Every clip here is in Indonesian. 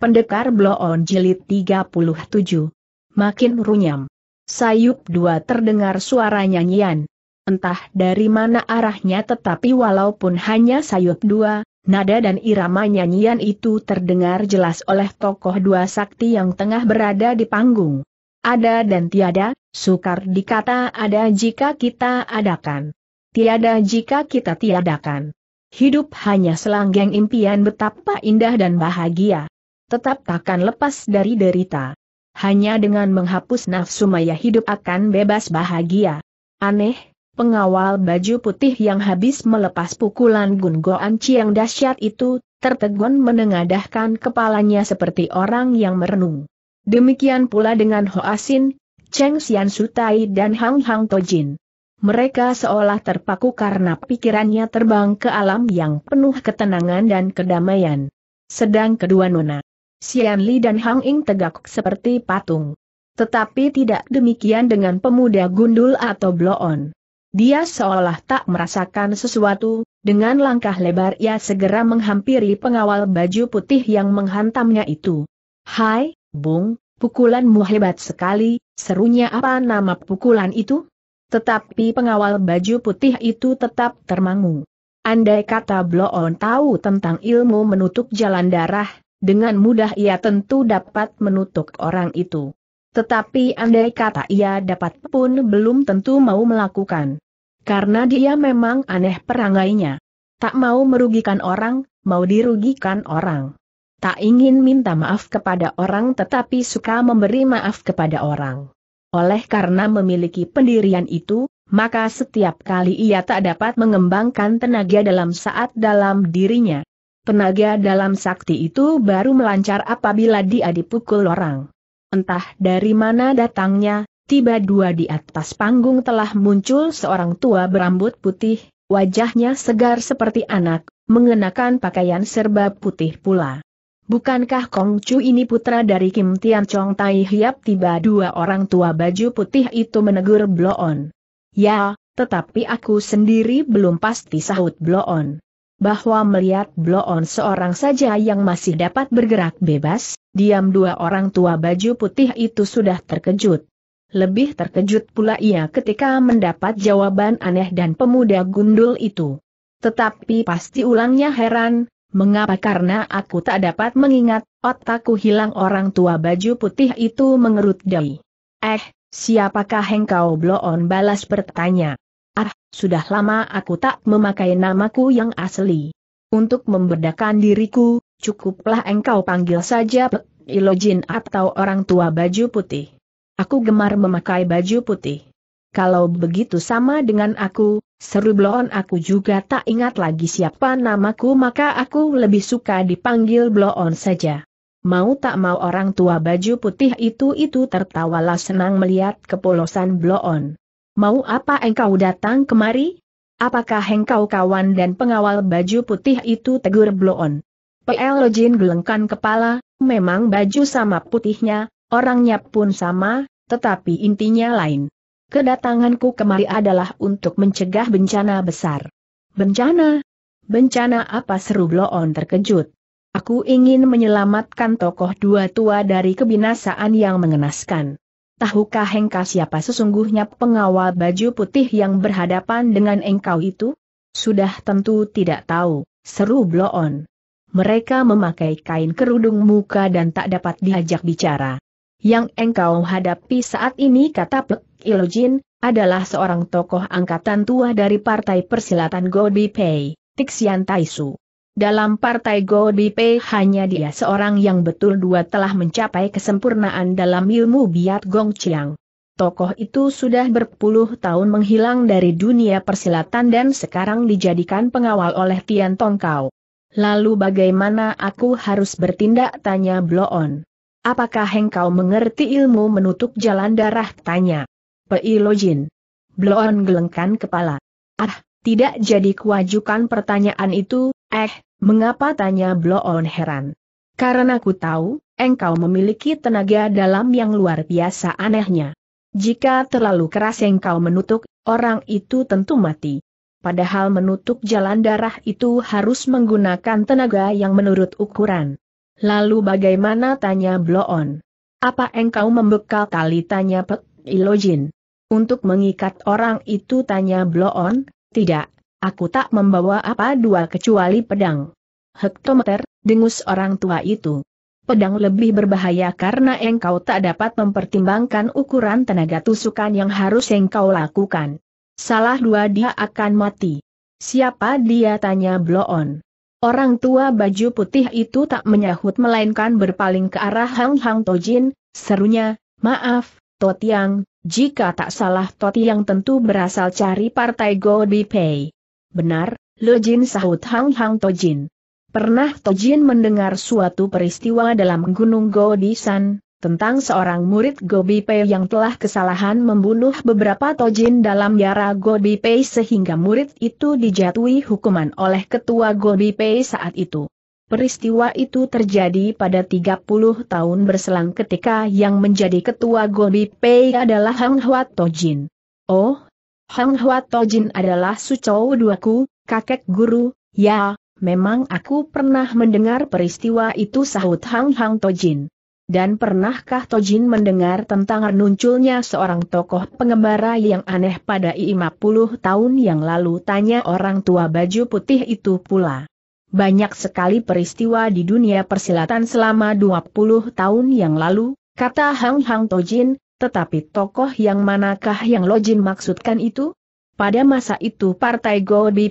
Pendekar Bloon Jilid 37. Makin runyam. Sayup dua terdengar suara nyanyian. Entah dari mana arahnya tetapi walaupun hanya sayup dua, nada dan irama nyanyian itu terdengar jelas oleh tokoh dua sakti yang tengah berada di panggung. Ada dan tiada, sukar dikata ada jika kita adakan. Tiada jika kita tiadakan. Hidup hanya selanggeng impian betapa indah dan bahagia tetap takkan lepas dari derita. Hanya dengan menghapus nafsu maya hidup akan bebas bahagia. Aneh, pengawal baju putih yang habis melepas pukulan Gun Goan Chiang dahsyat itu, tertegun menengadahkan kepalanya seperti orang yang merenung. Demikian pula dengan Hoasin, Cheng Xian Sutai dan Hang Hang Tojin. Mereka seolah terpaku karena pikirannya terbang ke alam yang penuh ketenangan dan kedamaian. Sedang kedua nona Xian Li dan Hang Ying tegak seperti patung. Tetapi tidak demikian dengan pemuda gundul atau bloon. Dia seolah tak merasakan sesuatu, dengan langkah lebar ia segera menghampiri pengawal baju putih yang menghantamnya itu. Hai, Bung, pukulanmu hebat sekali, serunya apa nama pukulan itu? Tetapi pengawal baju putih itu tetap termangu. Andai kata Bloon tahu tentang ilmu menutup jalan darah, dengan mudah ia tentu dapat menutup orang itu. Tetapi andai kata ia dapat pun belum tentu mau melakukan. Karena dia memang aneh perangainya. Tak mau merugikan orang, mau dirugikan orang. Tak ingin minta maaf kepada orang tetapi suka memberi maaf kepada orang. Oleh karena memiliki pendirian itu, maka setiap kali ia tak dapat mengembangkan tenaga dalam saat dalam dirinya. Tenaga dalam sakti itu baru melancar apabila dia dipukul orang. Entah dari mana datangnya, tiba dua di atas panggung telah muncul seorang tua berambut putih, wajahnya segar seperti anak, mengenakan pakaian serba putih pula. Bukankah Kong Chu ini putra dari Kim Tian Chong Tai Hiap tiba dua orang tua baju putih itu menegur Bloon. Ya, tetapi aku sendiri belum pasti sahut Bloon bahwa melihat Bloon seorang saja yang masih dapat bergerak bebas, diam dua orang tua baju putih itu sudah terkejut. Lebih terkejut pula ia ketika mendapat jawaban aneh dan pemuda gundul itu. Tetapi pasti ulangnya heran, mengapa karena aku tak dapat mengingat, otakku hilang orang tua baju putih itu mengerut dahi. Eh, siapakah engkau Bloon balas bertanya. Ah, sudah lama aku tak memakai namaku yang asli. Untuk membedakan diriku, cukuplah engkau panggil saja Pek Ilojin atau orang tua baju putih. Aku gemar memakai baju putih. Kalau begitu sama dengan aku, seru Bloon aku juga tak ingat lagi siapa namaku maka aku lebih suka dipanggil Bloon saja. Mau tak mau orang tua baju putih itu-itu tertawalah senang melihat kepolosan Bloon mau apa engkau datang kemari? Apakah engkau kawan dan pengawal baju putih itu tegur Bloon? Pelojin gelengkan kepala, memang baju sama putihnya, orangnya pun sama, tetapi intinya lain. Kedatanganku kemari adalah untuk mencegah bencana besar. Bencana? Bencana apa seru Bloon terkejut. Aku ingin menyelamatkan tokoh dua tua dari kebinasaan yang mengenaskan tahukah engkau siapa sesungguhnya pengawal baju putih yang berhadapan dengan engkau itu? Sudah tentu tidak tahu, seru Bloon. Mereka memakai kain kerudung muka dan tak dapat diajak bicara. Yang engkau hadapi saat ini kata Pek Ilojin, adalah seorang tokoh angkatan tua dari Partai Persilatan Gobi Pei, Tixian Taisu. Dalam partai Godipe hanya dia seorang yang betul dua telah mencapai kesempurnaan dalam ilmu biat Gong Chiang. Tokoh itu sudah berpuluh tahun menghilang dari dunia persilatan dan sekarang dijadikan pengawal oleh Tian Tongkao. Lalu bagaimana aku harus bertindak tanya Bloon. Apakah engkau mengerti ilmu menutup jalan darah tanya. Pei Peilojin. Bloon gelengkan kepala. Ah, tidak jadi kewajukan pertanyaan itu, eh, Mengapa tanya Bloon heran? Karena ku tahu, engkau memiliki tenaga dalam yang luar biasa anehnya. Jika terlalu keras engkau menutup, orang itu tentu mati. Padahal menutup jalan darah itu harus menggunakan tenaga yang menurut ukuran. Lalu bagaimana tanya Bloon? Apa engkau membekal tali tanya Pek Ilojin? Untuk mengikat orang itu tanya Bloon, tidak, Aku tak membawa apa dua kecuali pedang. Hektometer, dengus orang tua itu. Pedang lebih berbahaya karena engkau tak dapat mempertimbangkan ukuran tenaga tusukan yang harus engkau lakukan. Salah dua dia akan mati. Siapa dia tanya Bloon. Orang tua baju putih itu tak menyahut melainkan berpaling ke arah Hang Hang Tojin, serunya, maaf, Totiang, jika tak salah Totiang tentu berasal cari partai Go Pei. Benar, Lo Jin sahut Hang Hang Tojin. Pernah Tojin mendengar suatu peristiwa dalam Gunung Godisan, tentang seorang murid Gobi Pei yang telah kesalahan membunuh beberapa Tojin dalam yara Gobi Pei sehingga murid itu dijatuhi hukuman oleh ketua Gobi Pei saat itu. Peristiwa itu terjadi pada 30 tahun berselang ketika yang menjadi ketua Gobi Pei adalah Hang Hwa Tojin. Oh, Hang Hua Tojin adalah Sucou Duaku, kakek guru, ya, memang aku pernah mendengar peristiwa itu sahut Hang Hang Tojin. Dan pernahkah Tojin mendengar tentang munculnya seorang tokoh pengembara yang aneh pada 50 tahun yang lalu tanya orang tua baju putih itu pula. Banyak sekali peristiwa di dunia persilatan selama 20 tahun yang lalu, kata Hang Hang Tojin, tetapi tokoh yang manakah yang Lojin maksudkan itu? Pada masa itu partai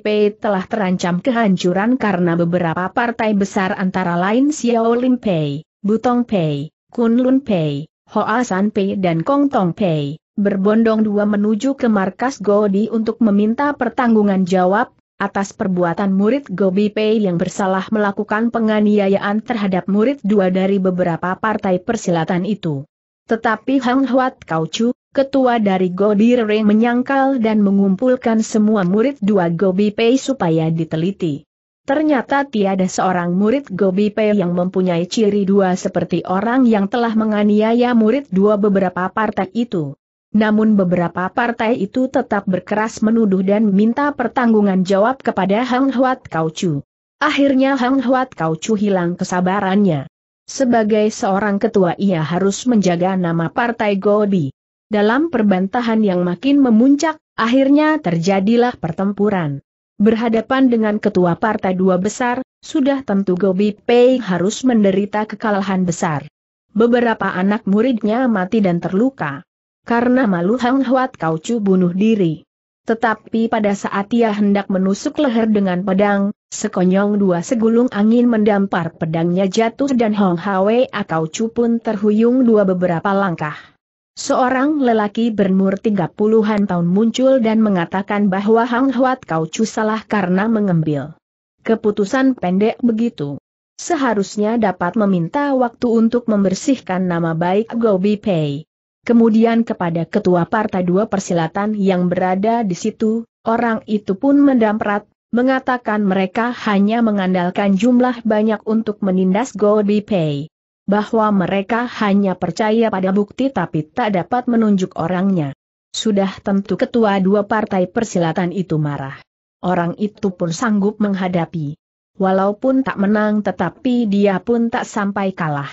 Pei telah terancam kehancuran karena beberapa partai besar antara lain Xiao Lim Pei, Butong Pei, Kun Lun Pei, Hoa San Pei dan Kong Tong Pei, berbondong dua menuju ke markas Gobi untuk meminta pertanggungan jawab, atas perbuatan murid Pei yang bersalah melakukan penganiayaan terhadap murid dua dari beberapa partai persilatan itu. Tetapi Hang Huat Kau Chu, ketua dari Gobi Re menyangkal dan mengumpulkan semua murid dua Gobi Pei supaya diteliti. Ternyata tiada seorang murid Gobi Pei yang mempunyai ciri dua seperti orang yang telah menganiaya murid dua beberapa partai itu. Namun beberapa partai itu tetap berkeras menuduh dan minta pertanggungan jawab kepada Hang Huat Kau Chu. Akhirnya Hang Huat Kau Chu hilang kesabarannya. Sebagai seorang ketua ia harus menjaga nama partai Gobi. Dalam perbantahan yang makin memuncak, akhirnya terjadilah pertempuran. Berhadapan dengan ketua partai dua besar, sudah tentu Gobi Pei harus menderita kekalahan besar. Beberapa anak muridnya mati dan terluka. Karena malu Hang Huat kauchu bunuh diri. Tetapi pada saat ia hendak menusuk leher dengan pedang, Sekonyong dua segulung angin mendampar pedangnya jatuh dan Hong Hwe Chu pun terhuyung dua beberapa langkah. Seorang lelaki berumur tiga puluhan tahun muncul dan mengatakan bahwa Hang Huat kau Chu salah karena mengambil Keputusan pendek begitu. Seharusnya dapat meminta waktu untuk membersihkan nama baik Gobi Pei. Kemudian kepada ketua partai dua persilatan yang berada di situ, orang itu pun mendamprat, mengatakan mereka hanya mengandalkan jumlah banyak untuk menindas Goldie Pei. Bahwa mereka hanya percaya pada bukti tapi tak dapat menunjuk orangnya. Sudah tentu ketua dua partai persilatan itu marah. Orang itu pun sanggup menghadapi. Walaupun tak menang tetapi dia pun tak sampai kalah.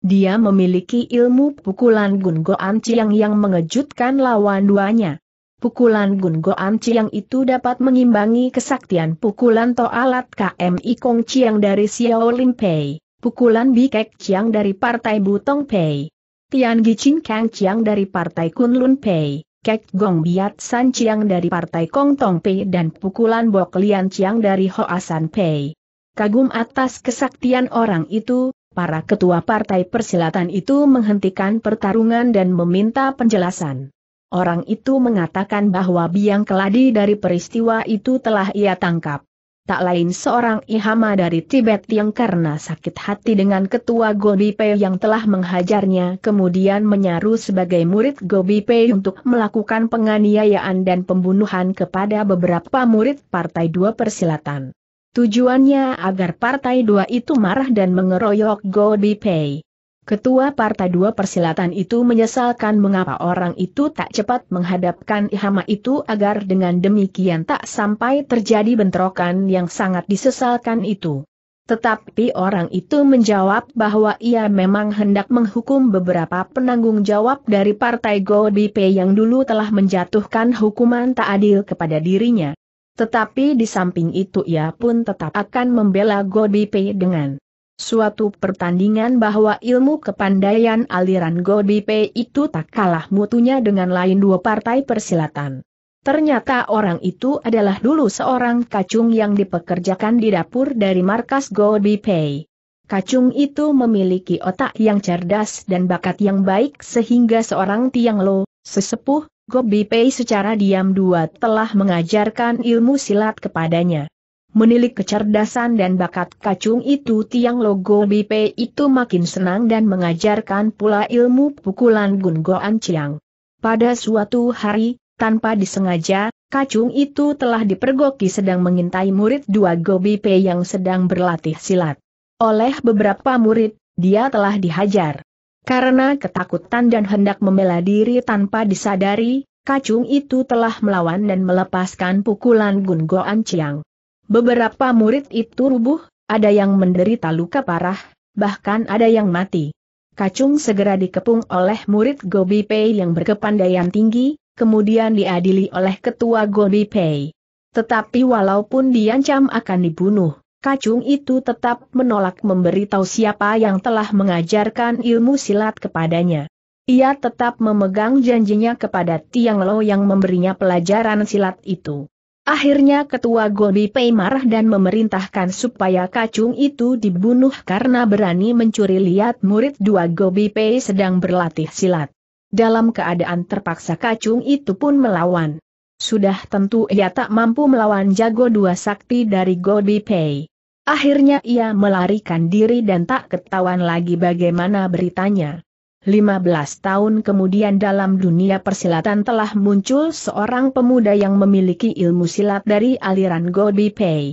Dia memiliki ilmu pukulan Gun Goan Chiang yang mengejutkan lawan duanya pukulan Gun Goan Chiang itu dapat mengimbangi kesaktian pukulan Toalat KMI Kong Chiang dari Xiao Lim Pei, pukulan Bikek Chiang dari Partai Butong Pei, Tian Gichin Kang Chiang dari Partai Kun Lun Pei, Kek Gong Biat San Chiang dari Partai Kong Tong Pei dan pukulan Bo Klian Chiang dari Hoasan Pei. Kagum atas kesaktian orang itu, para ketua partai persilatan itu menghentikan pertarungan dan meminta penjelasan. Orang itu mengatakan bahwa biang keladi dari peristiwa itu telah ia tangkap. Tak lain seorang ihama dari Tibet yang karena sakit hati dengan ketua Gobi Pei yang telah menghajarnya kemudian menyaru sebagai murid Gobi Pei untuk melakukan penganiayaan dan pembunuhan kepada beberapa murid Partai Dua Persilatan. Tujuannya agar Partai Dua itu marah dan mengeroyok Gobi Pei. Ketua Partai Dua Persilatan itu menyesalkan mengapa orang itu tak cepat menghadapkan hama itu agar dengan demikian tak sampai terjadi bentrokan yang sangat disesalkan itu. Tetapi orang itu menjawab bahwa ia memang hendak menghukum beberapa penanggung jawab dari Partai Go BP yang dulu telah menjatuhkan hukuman tak adil kepada dirinya. Tetapi di samping itu ia pun tetap akan membela Go BP dengan Suatu pertandingan bahwa ilmu kepandaian aliran Gobipe itu tak kalah mutunya dengan lain dua partai persilatan. Ternyata orang itu adalah dulu seorang kacung yang dipekerjakan di dapur dari markas Gobipe. Kacung itu memiliki otak yang cerdas dan bakat yang baik sehingga seorang Tiang Lo, sesepuh, Gobi Pei secara diam-dua telah mengajarkan ilmu silat kepadanya. Menilik kecerdasan dan bakat kacung itu Tiang Logo Bipe itu makin senang dan mengajarkan pula ilmu pukulan Gun Goan Chiang. Pada suatu hari, tanpa disengaja, kacung itu telah dipergoki sedang mengintai murid dua P yang sedang berlatih silat. Oleh beberapa murid, dia telah dihajar. Karena ketakutan dan hendak membela diri tanpa disadari, kacung itu telah melawan dan melepaskan pukulan Gun Goan Chiang. Beberapa murid itu rubuh, ada yang menderita luka parah, bahkan ada yang mati. Kacung segera dikepung oleh murid Gobi Pei yang berkepandaian tinggi, kemudian diadili oleh ketua Gobi Pei. Tetapi walaupun diancam akan dibunuh, Kacung itu tetap menolak memberitahu siapa yang telah mengajarkan ilmu silat kepadanya. Ia tetap memegang janjinya kepada Tiang Lo yang memberinya pelajaran silat itu. Akhirnya ketua Gobi Pei marah dan memerintahkan supaya kacung itu dibunuh karena berani mencuri lihat murid dua Gobi Pei sedang berlatih silat. Dalam keadaan terpaksa kacung itu pun melawan. Sudah tentu ia tak mampu melawan jago dua sakti dari Gobi Pei. Akhirnya ia melarikan diri dan tak ketahuan lagi bagaimana beritanya. 15 tahun kemudian dalam dunia persilatan telah muncul seorang pemuda yang memiliki ilmu silat dari aliran Gobi Pei.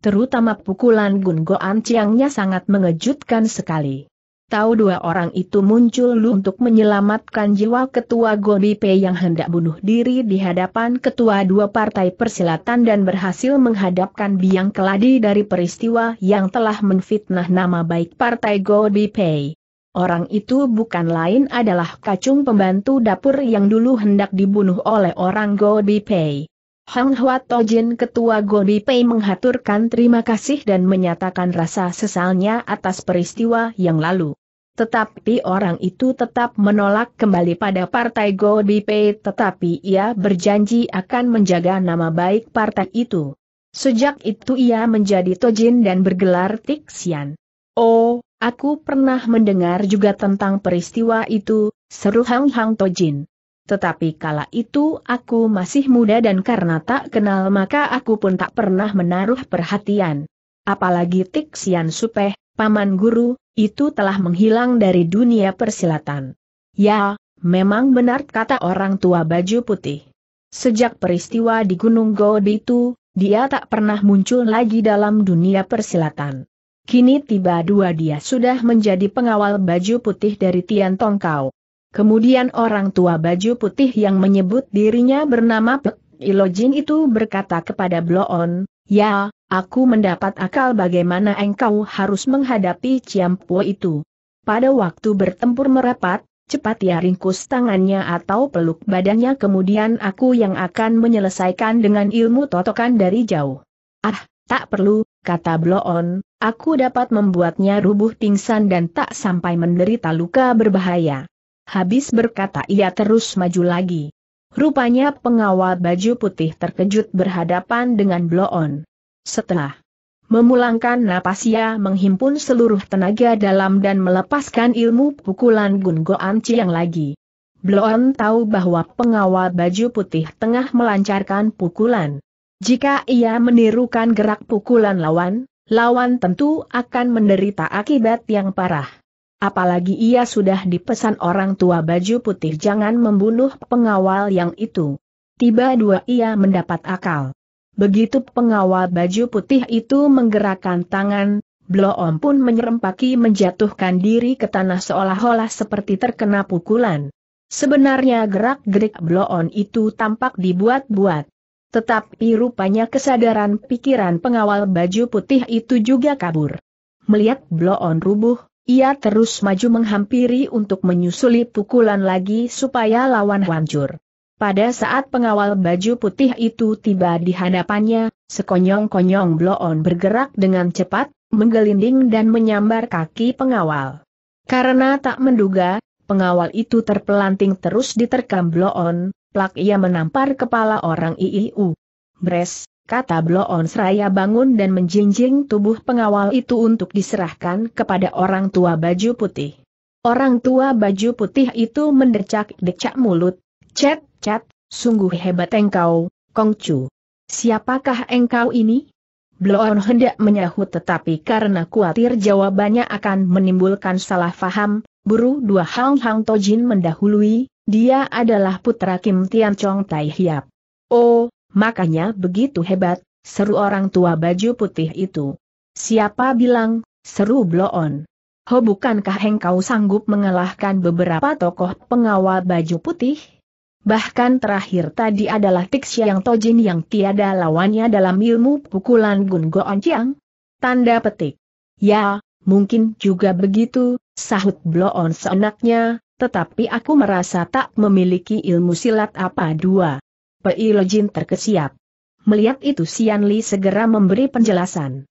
Terutama pukulan Gun Goan Chiangnya sangat mengejutkan sekali. Tahu dua orang itu muncul untuk menyelamatkan jiwa ketua Gobi Pei yang hendak bunuh diri di hadapan ketua dua partai persilatan dan berhasil menghadapkan biang keladi dari peristiwa yang telah menfitnah nama baik partai Gobi Pei. Orang itu bukan lain adalah kacung pembantu dapur yang dulu hendak dibunuh oleh orang Go Pei. Hang Hwa Tojin ketua Go Pei menghaturkan terima kasih dan menyatakan rasa sesalnya atas peristiwa yang lalu. Tetapi orang itu tetap menolak kembali pada partai Go Pei tetapi ia berjanji akan menjaga nama baik partai itu. Sejak itu ia menjadi Tojin dan bergelar Tixian. Oh, aku pernah mendengar juga tentang peristiwa itu, seru Hang Hang Tojin. Tetapi kala itu aku masih muda dan karena tak kenal maka aku pun tak pernah menaruh perhatian. Apalagi Tixian Supeh, paman guru, itu telah menghilang dari dunia persilatan. Ya, memang benar kata orang tua baju putih. Sejak peristiwa di Gunung God itu, dia tak pernah muncul lagi dalam dunia persilatan. Kini tiba dua dia sudah menjadi pengawal baju putih dari Tian Tongkau. Kemudian orang tua baju putih yang menyebut dirinya bernama Pek Ilojin itu berkata kepada Bloon, Ya, aku mendapat akal bagaimana engkau harus menghadapi Ciam Ciampuo itu. Pada waktu bertempur merapat, cepat ya ringkus tangannya atau peluk badannya kemudian aku yang akan menyelesaikan dengan ilmu totokan dari jauh. Ah, tak perlu, kata Bloon, aku dapat membuatnya rubuh pingsan dan tak sampai menderita luka berbahaya. Habis berkata ia terus maju lagi. Rupanya pengawal baju putih terkejut berhadapan dengan Bloon. Setelah memulangkan napas ia menghimpun seluruh tenaga dalam dan melepaskan ilmu pukulan Gun Goan Chiang lagi. Bloon tahu bahwa pengawal baju putih tengah melancarkan pukulan. Jika ia menirukan gerak pukulan lawan, lawan tentu akan menderita akibat yang parah. Apalagi ia sudah dipesan orang tua baju putih jangan membunuh pengawal yang itu. Tiba dua ia mendapat akal. Begitu pengawal baju putih itu menggerakkan tangan, Bloom pun menyerempaki menjatuhkan diri ke tanah seolah-olah seperti terkena pukulan. Sebenarnya gerak-gerik Bloon itu tampak dibuat-buat. Tetapi rupanya kesadaran pikiran pengawal baju putih itu juga kabur. Melihat Bloon rubuh, ia terus maju menghampiri untuk menyusuli pukulan lagi supaya lawan hancur. Pada saat pengawal baju putih itu tiba di hadapannya, sekonyong-konyong Bloon bergerak dengan cepat, menggelinding dan menyambar kaki pengawal. Karena tak menduga, pengawal itu terpelanting terus diterkam Bloon, Plak ia menampar kepala orang IIU. Bres, kata Bloon seraya bangun dan menjinjing tubuh pengawal itu untuk diserahkan kepada orang tua baju putih. Orang tua baju putih itu mendecak-decak mulut, cet, cet, sungguh hebat engkau, Kongcu. Siapakah engkau ini? Bloon hendak menyahut tetapi karena khawatir jawabannya akan menimbulkan salah faham, buru dua Hang Hang Tojin mendahului, dia adalah putra Kim Tian Chong Tai Hiap. Oh, makanya begitu hebat, seru orang tua baju putih itu. Siapa bilang, seru bloon. Ho bukankah engkau sanggup mengalahkan beberapa tokoh pengawal baju putih? Bahkan terakhir tadi adalah Tik yang tojin yang tiada lawannya dalam ilmu pukulan Gun Goon Chiang. Tanda petik. Ya, mungkin juga begitu, sahut Bloon seenaknya, tetapi aku merasa tak memiliki ilmu silat apa dua. Pei Lojin terkesiap. Melihat itu Sian Li segera memberi penjelasan.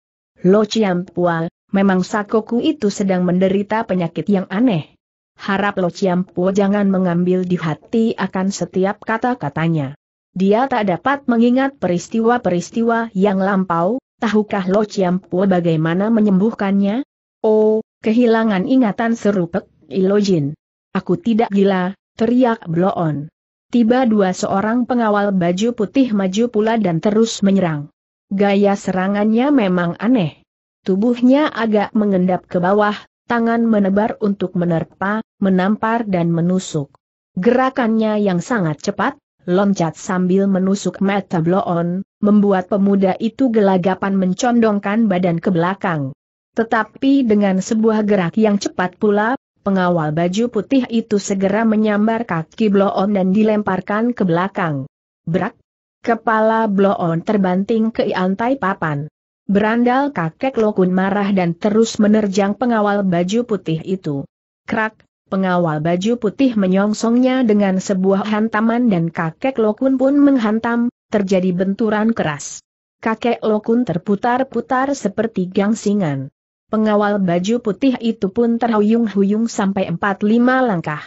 Lo Chiam Pua, memang Sakoku itu sedang menderita penyakit yang aneh. Harap Lo Chiam Pua jangan mengambil di hati akan setiap kata-katanya. Dia tak dapat mengingat peristiwa-peristiwa yang lampau, tahukah Lo Chiam Pua bagaimana menyembuhkannya? Oh, kehilangan ingatan seru Ilojin. Aku tidak gila, teriak Bloon. Tiba dua seorang pengawal baju putih maju pula dan terus menyerang. Gaya serangannya memang aneh. Tubuhnya agak mengendap ke bawah, tangan menebar untuk menerpa, menampar dan menusuk. Gerakannya yang sangat cepat, loncat sambil menusuk mata bloon, membuat pemuda itu gelagapan mencondongkan badan ke belakang. Tetapi dengan sebuah gerak yang cepat pula, Pengawal baju putih itu segera menyambar kaki Bloon dan dilemparkan ke belakang. Brak! Kepala Bloon terbanting ke iantai papan. Berandal kakek Lokun marah dan terus menerjang pengawal baju putih itu. Krak! Pengawal baju putih menyongsongnya dengan sebuah hantaman dan kakek Lokun pun menghantam, terjadi benturan keras. Kakek Lokun terputar-putar seperti gangsingan. Pengawal baju putih itu pun terhuyung-huyung sampai empat lima langkah.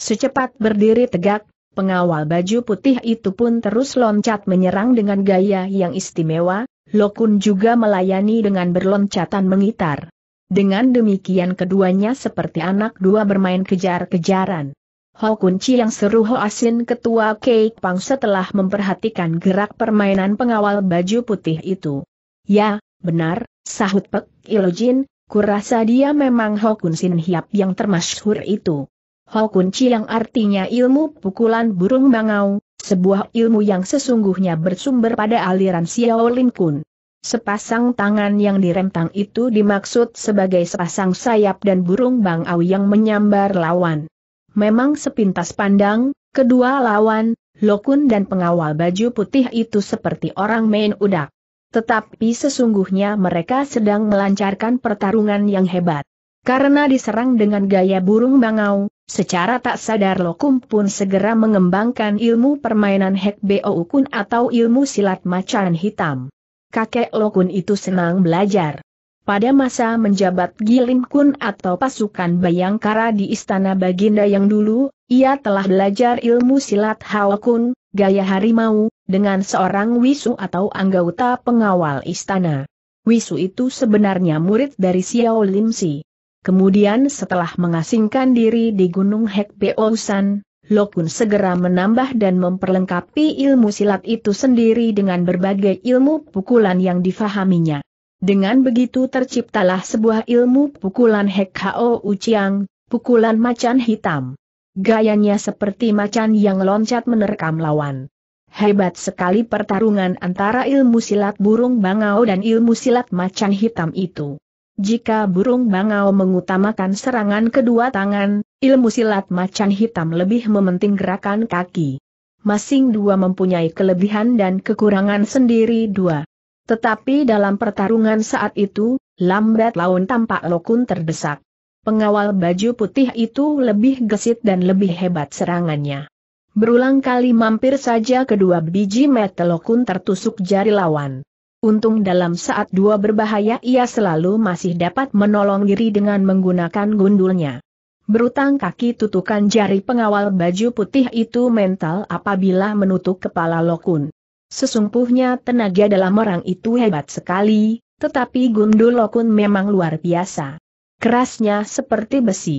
Secepat berdiri tegak, pengawal baju putih itu pun terus loncat menyerang dengan gaya yang istimewa, Lokun juga melayani dengan berloncatan mengitar. Dengan demikian keduanya seperti anak dua bermain kejar-kejaran. Ho Kunci yang seru Ho Asin ketua Kei Pang setelah memperhatikan gerak permainan pengawal baju putih itu. Ya, benar, Sahut Pek Ilojin, kurasa dia memang Hokun Sin Hiap yang termasyhur itu. Hokun Chi yang artinya ilmu pukulan burung bangau, sebuah ilmu yang sesungguhnya bersumber pada aliran Xiaolin Kun. Sepasang tangan yang direntang itu dimaksud sebagai sepasang sayap dan burung bangau yang menyambar lawan. Memang sepintas pandang, kedua lawan, Lokun dan pengawal baju putih itu seperti orang main udak. Tetapi sesungguhnya mereka sedang melancarkan pertarungan yang hebat. Karena diserang dengan gaya burung bangau, secara tak sadar Lokum pun segera mengembangkan ilmu permainan Hek Bo Ukun atau ilmu silat macan hitam. Kakek Lokun itu senang belajar. Pada masa menjabat Gilim Kun atau pasukan Bayangkara di Istana Baginda yang dulu, ia telah belajar ilmu silat Hawakun, gaya harimau, dengan seorang wisu atau anggota pengawal istana. Wisu itu sebenarnya murid dari Xiao Lim Si. Kemudian setelah mengasingkan diri di Gunung Hek San, Lokun segera menambah dan memperlengkapi ilmu silat itu sendiri dengan berbagai ilmu pukulan yang difahaminya. Dengan begitu terciptalah sebuah ilmu pukulan Hek Hao Uciang, pukulan macan hitam. Gayanya seperti macan yang loncat menerkam lawan. Hebat sekali pertarungan antara ilmu silat burung bangau dan ilmu silat macan hitam itu. Jika burung bangau mengutamakan serangan kedua tangan, ilmu silat macan hitam lebih mementing gerakan kaki. Masing dua mempunyai kelebihan dan kekurangan sendiri dua. Tetapi dalam pertarungan saat itu, lambat laun tampak lokun terdesak. Pengawal baju putih itu lebih gesit dan lebih hebat serangannya. Berulang kali mampir saja kedua biji metelokun tertusuk jari lawan. Untung dalam saat dua berbahaya ia selalu masih dapat menolong diri dengan menggunakan gundulnya. Berutang kaki tutukan jari pengawal baju putih itu mental apabila menutup kepala Lokun. Sesungguhnya tenaga dalam orang itu hebat sekali, tetapi gundul Lokun memang luar biasa. Kerasnya seperti besi.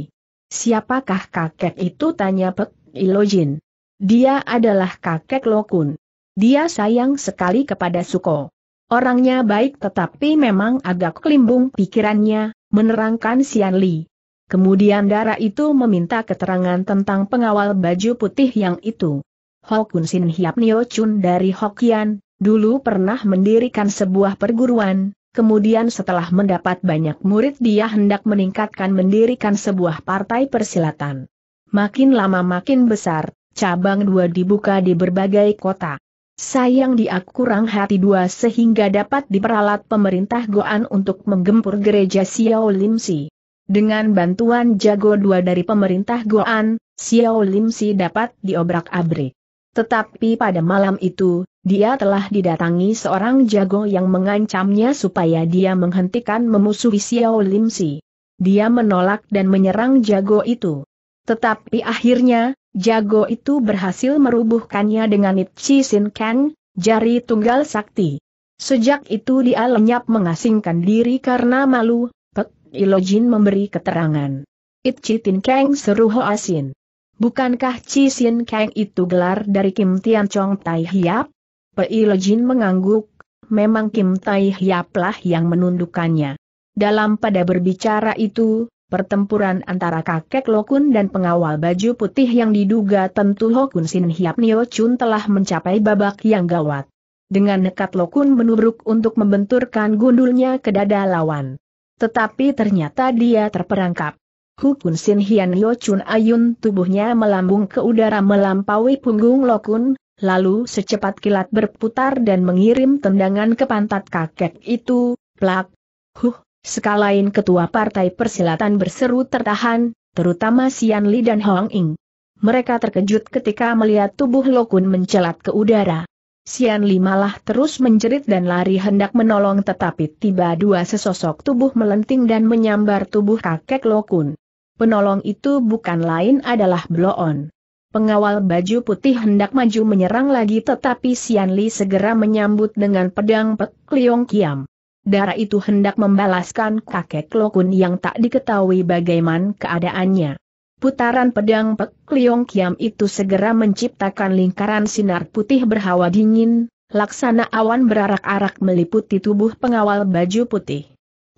Siapakah kakek itu tanya Pek Ilojin. Dia adalah kakek Lokun. Dia sayang sekali kepada Suko. Orangnya baik tetapi memang agak kelimbung pikirannya, menerangkan Sian Li. Kemudian Dara itu meminta keterangan tentang pengawal baju putih yang itu. Hokun Sin Hiap Nio Chun dari Hokian, dulu pernah mendirikan sebuah perguruan, kemudian setelah mendapat banyak murid dia hendak meningkatkan mendirikan sebuah partai persilatan. Makin lama makin besar, cabang dua dibuka di berbagai kota. Sayang dia kurang hati dua sehingga dapat diperalat pemerintah Goan untuk menggempur gereja Xiao Lim Si. Dengan bantuan jago dua dari pemerintah Goan, Xiao Lim Si dapat diobrak-abrik. Tetapi pada malam itu, dia telah didatangi seorang jago yang mengancamnya supaya dia menghentikan memusuhi Xiao Lim Si. Dia menolak dan menyerang jago itu. Tetapi akhirnya, Jago itu berhasil merubuhkannya dengan Itchi Sin Kang, jari tunggal sakti. Sejak itu dia lenyap mengasingkan diri karena malu, Pek Ilojin memberi keterangan. Itchi Tin Kang seru asin. Bukankah Chi Sin Kang itu gelar dari Kim Tian Chong Tai Hiap? Pek Ilojin mengangguk, memang Kim Tai Hiap lah yang menundukkannya. Dalam pada berbicara itu, Pertempuran antara kakek Lokun dan pengawal baju putih yang diduga tentu Lokun Sin Hiap Nio Chun telah mencapai babak yang gawat. Dengan nekat Lokun menubruk untuk membenturkan gundulnya ke dada lawan. Tetapi ternyata dia terperangkap. Hukun Sin Hian Nio Chun Ayun tubuhnya melambung ke udara melampaui punggung Lokun, lalu secepat kilat berputar dan mengirim tendangan ke pantat kakek itu, plak. Huh, Sekalain ketua partai persilatan berseru tertahan, terutama Sian Li dan Hong Ing. Mereka terkejut ketika melihat tubuh Lokun mencelat ke udara. Sian Li malah terus menjerit dan lari hendak menolong tetapi tiba dua sesosok tubuh melenting dan menyambar tubuh kakek Lokun. Penolong itu bukan lain adalah Bloon. Pengawal baju putih hendak maju menyerang lagi tetapi Sian Li segera menyambut dengan pedang Pek Liong Kiam darah itu hendak membalaskan kakek Lokun yang tak diketahui bagaimana keadaannya. Putaran pedang Pek Liong Kiam itu segera menciptakan lingkaran sinar putih berhawa dingin, laksana awan berarak-arak meliputi tubuh pengawal baju putih.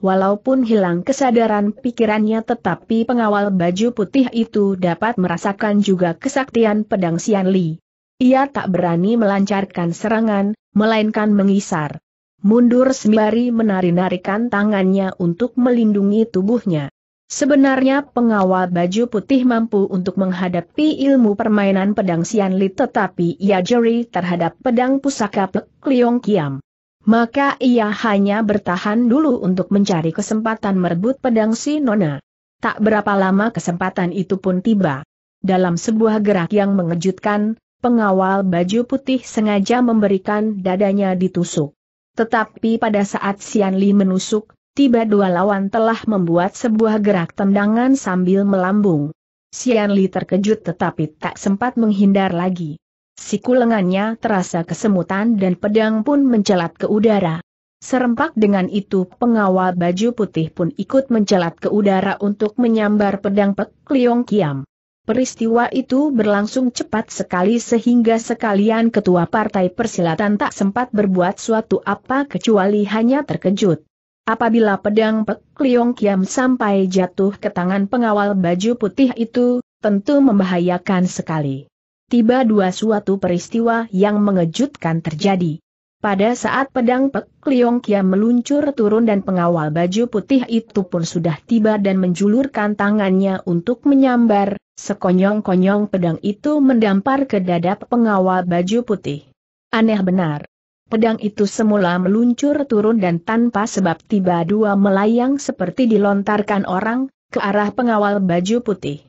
Walaupun hilang kesadaran pikirannya tetapi pengawal baju putih itu dapat merasakan juga kesaktian pedang Sian Li. Ia tak berani melancarkan serangan, melainkan mengisar mundur sembari menari-narikan tangannya untuk melindungi tubuhnya. Sebenarnya pengawal baju putih mampu untuk menghadapi ilmu permainan pedang Sian tetapi ia jeri terhadap pedang pusaka Pek Liong Kiam. Maka ia hanya bertahan dulu untuk mencari kesempatan merebut pedang si Nona. Tak berapa lama kesempatan itu pun tiba. Dalam sebuah gerak yang mengejutkan, pengawal baju putih sengaja memberikan dadanya ditusuk. Tetapi pada saat Sian Li menusuk, tiba dua lawan telah membuat sebuah gerak tendangan sambil melambung. Sian Li terkejut tetapi tak sempat menghindar lagi. Siku lengannya terasa kesemutan dan pedang pun mencelat ke udara. Serempak dengan itu pengawal baju putih pun ikut mencelat ke udara untuk menyambar pedang Pek Liong Kiam. Peristiwa itu berlangsung cepat sekali sehingga sekalian ketua partai persilatan tak sempat berbuat suatu apa kecuali hanya terkejut. Apabila pedang Pek Liong Kiam sampai jatuh ke tangan pengawal baju putih itu, tentu membahayakan sekali. Tiba dua suatu peristiwa yang mengejutkan terjadi. Pada saat pedang Pek Liong Kiam meluncur turun dan pengawal baju putih itu pun sudah tiba dan menjulurkan tangannya untuk menyambar, Sekonyong-konyong pedang itu mendampar ke dada pengawal baju putih. Aneh benar. Pedang itu semula meluncur turun dan tanpa sebab tiba dua melayang seperti dilontarkan orang, ke arah pengawal baju putih.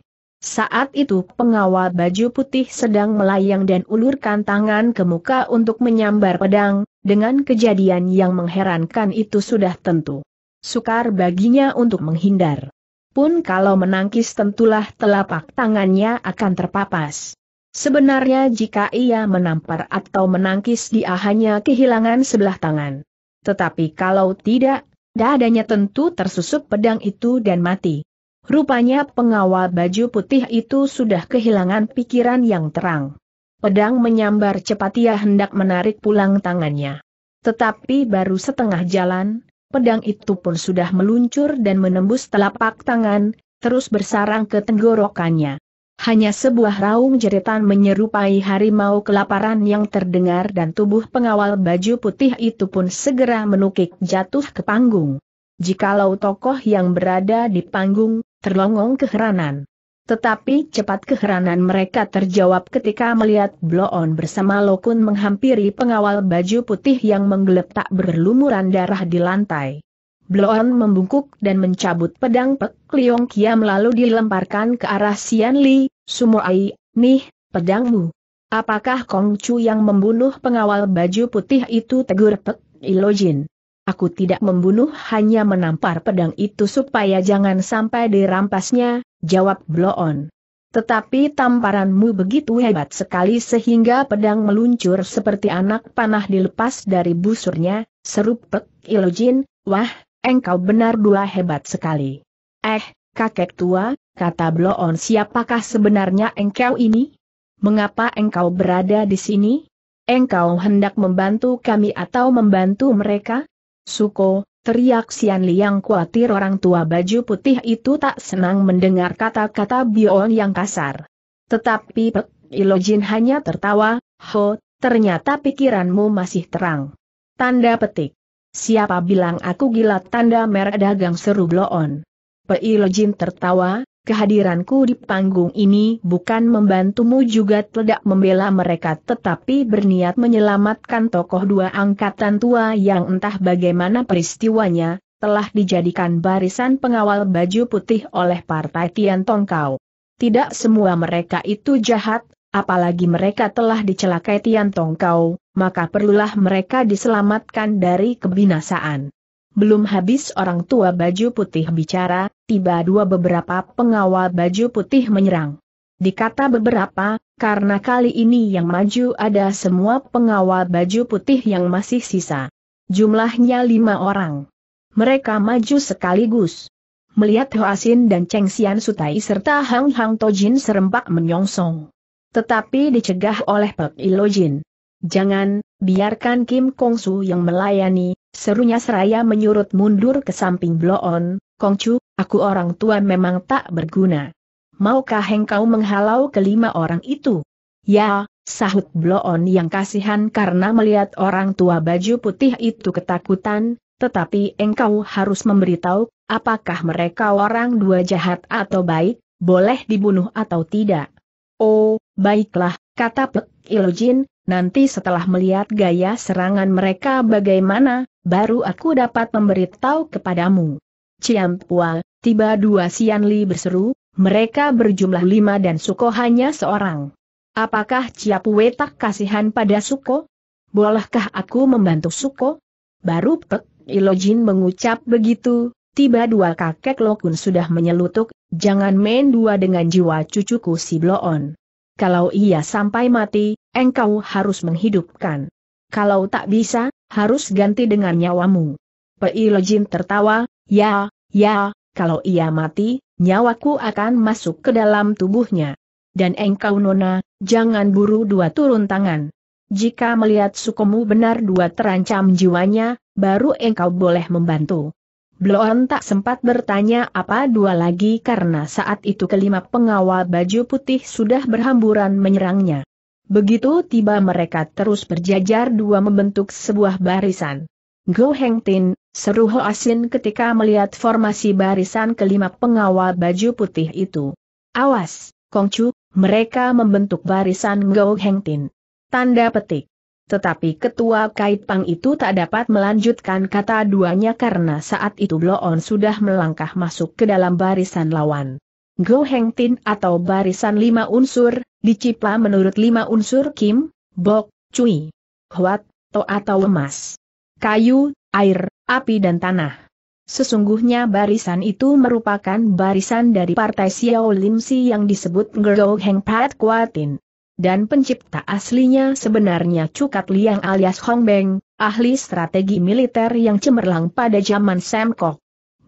Saat itu pengawal baju putih sedang melayang dan ulurkan tangan ke muka untuk menyambar pedang, dengan kejadian yang mengherankan itu sudah tentu. Sukar baginya untuk menghindar pun kalau menangkis tentulah telapak tangannya akan terpapas. Sebenarnya jika ia menampar atau menangkis dia hanya kehilangan sebelah tangan. Tetapi kalau tidak, dadanya tentu tersusup pedang itu dan mati. Rupanya pengawal baju putih itu sudah kehilangan pikiran yang terang. Pedang menyambar cepat ia hendak menarik pulang tangannya. Tetapi baru setengah jalan, pedang itu pun sudah meluncur dan menembus telapak tangan, terus bersarang ke tenggorokannya. Hanya sebuah raung jeritan menyerupai harimau kelaparan yang terdengar dan tubuh pengawal baju putih itu pun segera menukik jatuh ke panggung. Jikalau tokoh yang berada di panggung, terlongong keheranan. Tetapi cepat keheranan mereka terjawab ketika melihat Bloon bersama Lokun menghampiri pengawal baju putih yang menggeletak berlumuran darah di lantai. Bloon membungkuk dan mencabut pedang Pek Liong Kiam lalu dilemparkan ke arah Sian Li, Sumuai, nih, pedangmu. Apakah Kong Chu yang membunuh pengawal baju putih itu tegur Pek Ilojin? Aku tidak membunuh hanya menampar pedang itu supaya jangan sampai dirampasnya, jawab Bloon. Tetapi tamparanmu begitu hebat sekali sehingga pedang meluncur seperti anak panah dilepas dari busurnya, seru Pek Ilojin, wah, engkau benar dua hebat sekali. Eh, kakek tua, kata Bloon siapakah sebenarnya engkau ini? Mengapa engkau berada di sini? Engkau hendak membantu kami atau membantu mereka? Suko, teriak Sian Liang khawatir orang tua baju putih itu tak senang mendengar kata-kata Bion yang kasar. Tetapi Pek Ilojin hanya tertawa, Ho, ternyata pikiranmu masih terang. Tanda petik. Siapa bilang aku gila tanda merah dagang seru bloon. Pek Ilojin tertawa, kehadiranku di panggung ini bukan membantumu juga tidak membela mereka tetapi berniat menyelamatkan tokoh dua angkatan tua yang entah bagaimana peristiwanya, telah dijadikan barisan pengawal baju putih oleh Partai Tian Tongkau. Tidak semua mereka itu jahat, apalagi mereka telah dicelakai Tian Tongkau, maka perlulah mereka diselamatkan dari kebinasaan. Belum habis orang tua baju putih bicara, tiba dua beberapa pengawal baju putih menyerang. Dikata beberapa, karena kali ini yang maju ada semua pengawal baju putih yang masih sisa. Jumlahnya lima orang. Mereka maju sekaligus. Melihat Hoasin dan Cheng Xian Sutai serta Hang Hang Tojin serempak menyongsong. Tetapi dicegah oleh Pek Ilojin. Jangan, biarkan Kim Kong Su yang melayani, serunya seraya menyurut mundur ke samping Bloon, Kong Chu, aku orang tua memang tak berguna. Maukah engkau menghalau kelima orang itu? Ya, sahut Bloon yang kasihan karena melihat orang tua baju putih itu ketakutan, tetapi engkau harus memberitahu, apakah mereka orang dua jahat atau baik, boleh dibunuh atau tidak. Oh, baiklah, kata Pek Ilojin, nanti setelah melihat gaya serangan mereka bagaimana, baru aku dapat memberitahu kepadamu. Ciam Pual, tiba dua Sian Li berseru, mereka berjumlah lima dan Suko hanya seorang. Apakah Ciapue tak kasihan pada Suko? Bolehkah aku membantu Suko? Baru Pek Ilojin mengucap begitu, tiba dua kakek Lokun sudah menyelutuk, jangan main dua dengan jiwa cucuku si Bloon. Kalau ia sampai mati, engkau harus menghidupkan. Kalau tak bisa, harus ganti dengan nyawamu. Peilojin tertawa, ya, ya, kalau ia mati, nyawaku akan masuk ke dalam tubuhnya. Dan engkau nona, jangan buru dua turun tangan. Jika melihat sukumu benar dua terancam jiwanya, baru engkau boleh membantu. Bloon tak sempat bertanya apa dua lagi karena saat itu kelima pengawal baju putih sudah berhamburan menyerangnya. Begitu tiba mereka terus berjajar dua membentuk sebuah barisan. Go Heng Tin, seru Ho Asin ketika melihat formasi barisan kelima pengawal baju putih itu. Awas, Chu, mereka membentuk barisan Go Heng Tin. Tanda petik. Tetapi ketua Kait Pang itu tak dapat melanjutkan kata duanya karena saat itu Bloon sudah melangkah masuk ke dalam barisan lawan. Go Heng Tin atau barisan lima unsur, dicipla menurut lima unsur Kim, Bok, Cui, Huat, To atau emas. Kayu, air, api dan tanah. Sesungguhnya barisan itu merupakan barisan dari partai Xiao Lim Si yang disebut Go Heng Pat Kuatin. Dan pencipta aslinya sebenarnya Cukat Liang alias Hong Beng, ahli strategi militer yang cemerlang pada zaman Sam Kok.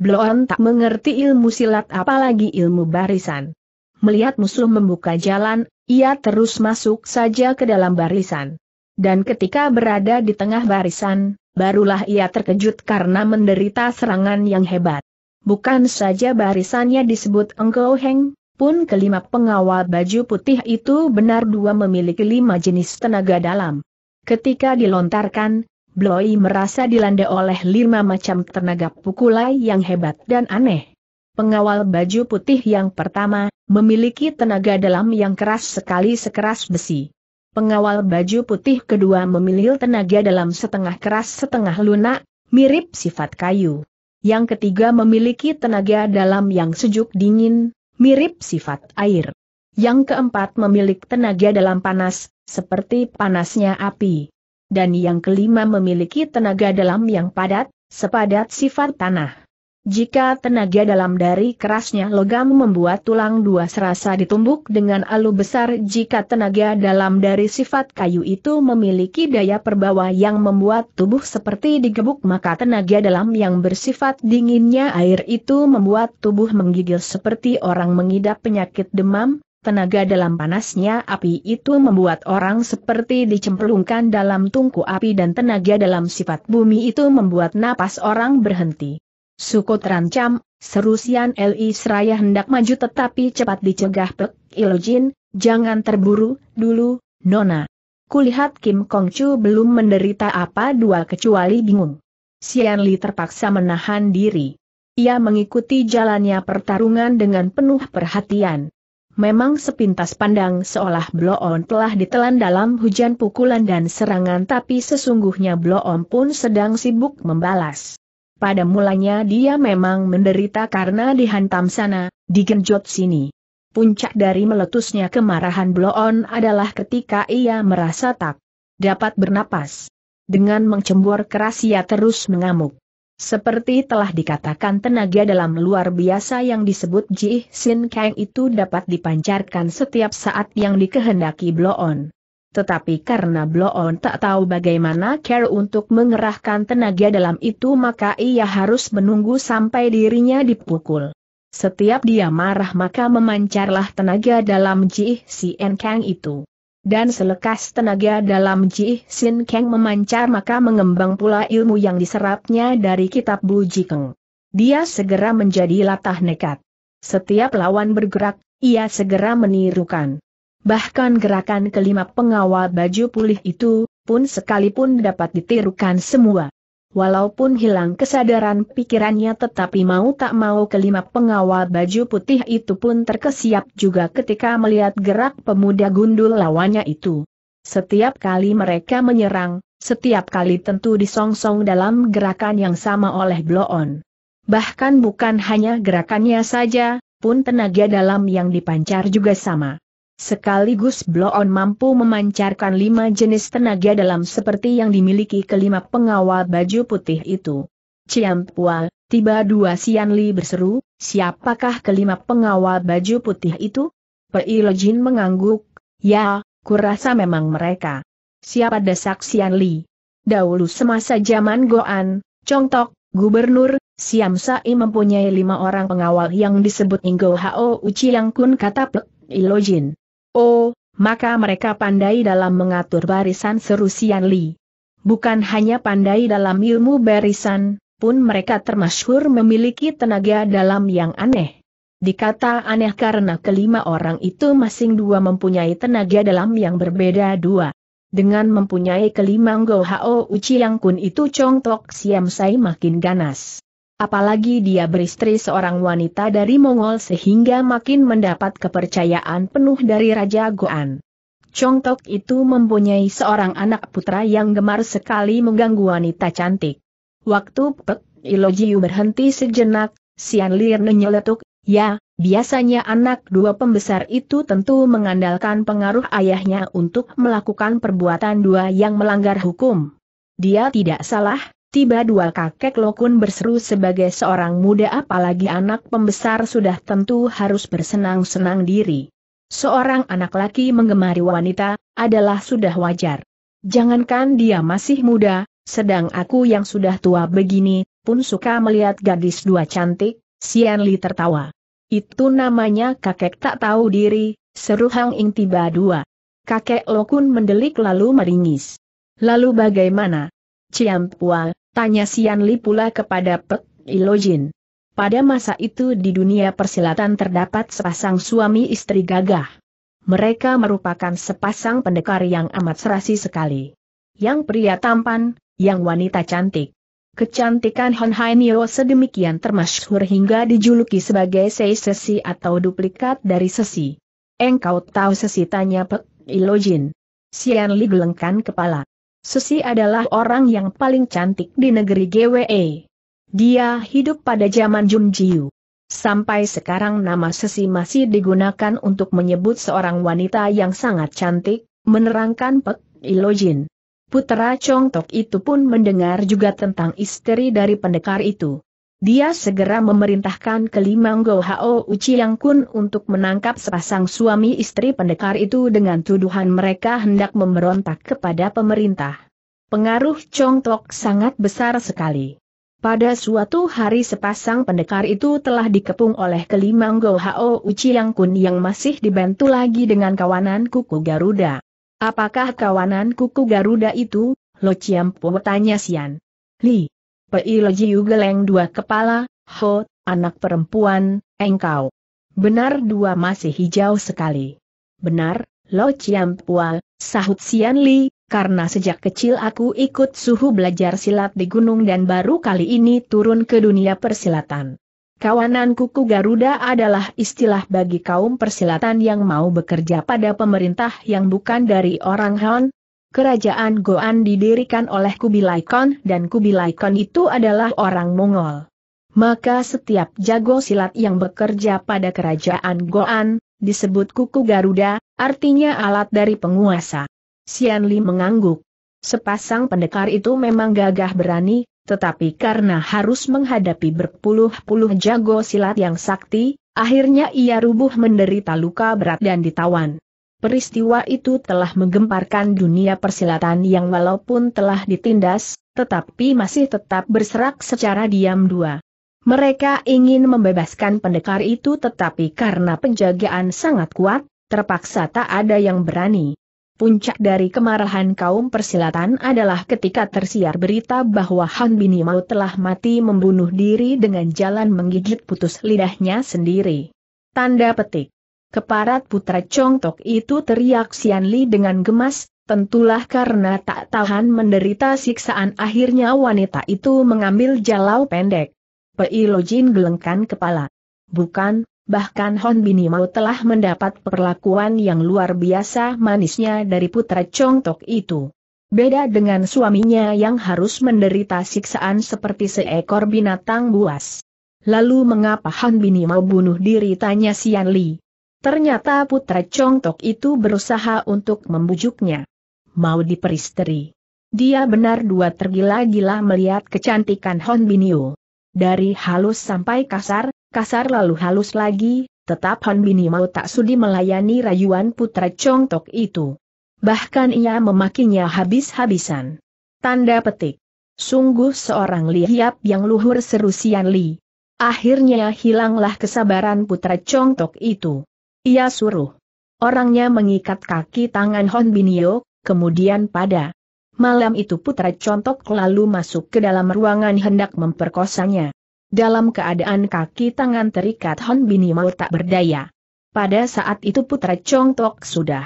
Bloon tak mengerti ilmu silat apalagi ilmu barisan. Melihat musuh membuka jalan, ia terus masuk saja ke dalam barisan. Dan ketika berada di tengah barisan, barulah ia terkejut karena menderita serangan yang hebat. Bukan saja barisannya disebut Engkau Heng, pun kelima pengawal baju putih itu benar dua memiliki lima jenis tenaga dalam. Ketika dilontarkan, Bloy merasa dilanda oleh lima macam tenaga pukulai yang hebat dan aneh. Pengawal baju putih yang pertama, memiliki tenaga dalam yang keras sekali sekeras besi. Pengawal baju putih kedua memilih tenaga dalam setengah keras setengah lunak, mirip sifat kayu. Yang ketiga memiliki tenaga dalam yang sejuk dingin, mirip sifat air. Yang keempat memiliki tenaga dalam panas, seperti panasnya api dan yang kelima memiliki tenaga dalam yang padat, sepadat sifat tanah. Jika tenaga dalam dari kerasnya logam membuat tulang dua serasa ditumbuk dengan alu besar jika tenaga dalam dari sifat kayu itu memiliki daya perbawa yang membuat tubuh seperti digebuk maka tenaga dalam yang bersifat dinginnya air itu membuat tubuh menggigil seperti orang mengidap penyakit demam, Tenaga dalam panasnya api itu membuat orang seperti dicemplungkan dalam tungku api dan tenaga dalam sifat bumi itu membuat napas orang berhenti. Suko terancam, seru Sian Li Seraya hendak maju tetapi cepat dicegah Pek Iljin, jangan terburu, dulu, Nona. Kulihat Kim Kong Chu belum menderita apa dua kecuali bingung. Sian Li terpaksa menahan diri. Ia mengikuti jalannya pertarungan dengan penuh perhatian. Memang sepintas pandang seolah Bloon telah ditelan dalam hujan pukulan dan serangan tapi sesungguhnya Bloon pun sedang sibuk membalas. Pada mulanya dia memang menderita karena dihantam sana, digenjot sini. Puncak dari meletusnya kemarahan Bloon adalah ketika ia merasa tak dapat bernapas. Dengan mencembur keras ia terus mengamuk. Seperti telah dikatakan tenaga dalam luar biasa yang disebut Ji Sin Kang itu dapat dipancarkan setiap saat yang dikehendaki Bloon. Tetapi karena Bloon tak tahu bagaimana care untuk mengerahkan tenaga dalam itu maka ia harus menunggu sampai dirinya dipukul. Setiap dia marah maka memancarlah tenaga dalam Ji Sin Kang itu. Dan selekas tenaga dalam Ji Sin Kang memancar maka mengembang pula ilmu yang diserapnya dari kitab Bu Ji Keng. Dia segera menjadi latah nekat. Setiap lawan bergerak, ia segera menirukan. Bahkan gerakan kelima pengawal baju pulih itu, pun sekalipun dapat ditirukan semua. Walaupun hilang kesadaran pikirannya tetapi mau tak mau kelima pengawal baju putih itu pun terkesiap juga ketika melihat gerak pemuda gundul lawannya itu. Setiap kali mereka menyerang, setiap kali tentu disongsong dalam gerakan yang sama oleh Bloon. Bahkan bukan hanya gerakannya saja, pun tenaga dalam yang dipancar juga sama. Sekaligus blow on mampu memancarkan lima jenis tenaga dalam seperti yang dimiliki kelima pengawal baju putih itu. Ciampua, tiba dua Sianli berseru, siapakah kelima pengawal baju putih itu? Peilojin mengangguk, ya, kurasa memang mereka. Siapa desak Sianli? Dahulu semasa zaman Goan, Congtok, Gubernur, Siam Sai mempunyai lima orang pengawal yang disebut Inggo Hao Uci Yang Kun kata Plek Ilojin. Oh, maka mereka pandai dalam mengatur barisan seru Sian Li. Bukan hanya pandai dalam ilmu barisan, pun mereka termasyhur memiliki tenaga dalam yang aneh. Dikata aneh karena kelima orang itu masing dua mempunyai tenaga dalam yang berbeda dua. Dengan mempunyai kelima Ngo Hao Uci yang kun itu Chong Tok Siam Sai makin ganas. Apalagi dia beristri seorang wanita dari Mongol sehingga makin mendapat kepercayaan penuh dari Raja Goan. Tok itu mempunyai seorang anak putra yang gemar sekali mengganggu wanita cantik. Waktu Pek Ilojiu berhenti sejenak, Sian Lir nenyeletuk, ya, biasanya anak dua pembesar itu tentu mengandalkan pengaruh ayahnya untuk melakukan perbuatan dua yang melanggar hukum. Dia tidak salah, Tiba dua kakek Lokun berseru sebagai seorang muda apalagi anak pembesar sudah tentu harus bersenang-senang diri. Seorang anak laki menggemari wanita, adalah sudah wajar. Jangankan dia masih muda, sedang aku yang sudah tua begini, pun suka melihat gadis dua cantik, Sian tertawa. Itu namanya kakek tak tahu diri, seru Hang Ing tiba dua. Kakek Lokun mendelik lalu meringis. Lalu bagaimana? Ciam Pual, Tanya Sian Li pula kepada Pek Ilojin. Pada masa itu di dunia persilatan terdapat sepasang suami istri gagah. Mereka merupakan sepasang pendekar yang amat serasi sekali. Yang pria tampan, yang wanita cantik. Kecantikan Hon Hai Nio sedemikian termasyhur hingga dijuluki sebagai sesi atau duplikat dari Sesi. Engkau tahu Sesi tanya Pek Ilojin. Sian Li gelengkan kepala. Susi adalah orang yang paling cantik di negeri GWE. Dia hidup pada zaman Junjiu. Sampai sekarang nama Susi masih digunakan untuk menyebut seorang wanita yang sangat cantik, menerangkan Pek Ilojin. Putera Tok itu pun mendengar juga tentang istri dari pendekar itu. Dia segera memerintahkan kelima Go Hao Uchiang Kun untuk menangkap sepasang suami istri pendekar itu dengan tuduhan mereka hendak memberontak kepada pemerintah. Pengaruh Chong Tok sangat besar sekali. Pada suatu hari sepasang pendekar itu telah dikepung oleh kelima Go Hao Uchiang Kun yang masih dibantu lagi dengan kawanan kuku Garuda. Apakah kawanan kuku Garuda itu? Lo Chiam Po tanya Sian. Li, Pei Lejiu geleng dua kepala, Ho, anak perempuan, engkau. Benar dua masih hijau sekali. Benar, Lo Chiam sahut Sian Li, karena sejak kecil aku ikut suhu belajar silat di gunung dan baru kali ini turun ke dunia persilatan. Kawanan kuku Garuda adalah istilah bagi kaum persilatan yang mau bekerja pada pemerintah yang bukan dari orang Han, Kerajaan Goan didirikan oleh Kubilai Khan dan Kubilai Khan itu adalah orang Mongol. Maka setiap jago silat yang bekerja pada kerajaan Goan, disebut kuku Garuda, artinya alat dari penguasa. Xian Li mengangguk. Sepasang pendekar itu memang gagah berani, tetapi karena harus menghadapi berpuluh-puluh jago silat yang sakti, akhirnya ia rubuh menderita luka berat dan ditawan. Peristiwa itu telah menggemparkan dunia persilatan yang walaupun telah ditindas, tetapi masih tetap berserak secara diam dua. Mereka ingin membebaskan pendekar itu tetapi karena penjagaan sangat kuat, terpaksa tak ada yang berani. Puncak dari kemarahan kaum persilatan adalah ketika tersiar berita bahwa Han Bini telah mati membunuh diri dengan jalan menggigit putus lidahnya sendiri. Tanda petik. Keparat putra congtok itu teriak Sian Li dengan gemas, tentulah karena tak tahan menderita siksaan akhirnya wanita itu mengambil jalau pendek. Pei Jin gelengkan kepala. Bukan, bahkan Hon Bini Mao telah mendapat perlakuan yang luar biasa manisnya dari putra congtok itu. Beda dengan suaminya yang harus menderita siksaan seperti seekor binatang buas. Lalu mengapa Han Bini mau bunuh diri tanya Sian Li. Ternyata putra congtok itu berusaha untuk membujuknya. Mau diperisteri. Dia benar dua tergila-gila melihat kecantikan Hon Yu. Dari halus sampai kasar, kasar lalu halus lagi, tetap Hon Yu mau tak sudi melayani rayuan putra congtok itu. Bahkan ia memakinya habis-habisan. Tanda petik. Sungguh seorang lihiap yang luhur seru Sian Li. Akhirnya hilanglah kesabaran putra congtok itu. Ia suruh. Orangnya mengikat kaki tangan Hon Binio, kemudian pada malam itu putra contok lalu masuk ke dalam ruangan hendak memperkosanya. Dalam keadaan kaki tangan terikat Hon Binio tak berdaya. Pada saat itu putra contok sudah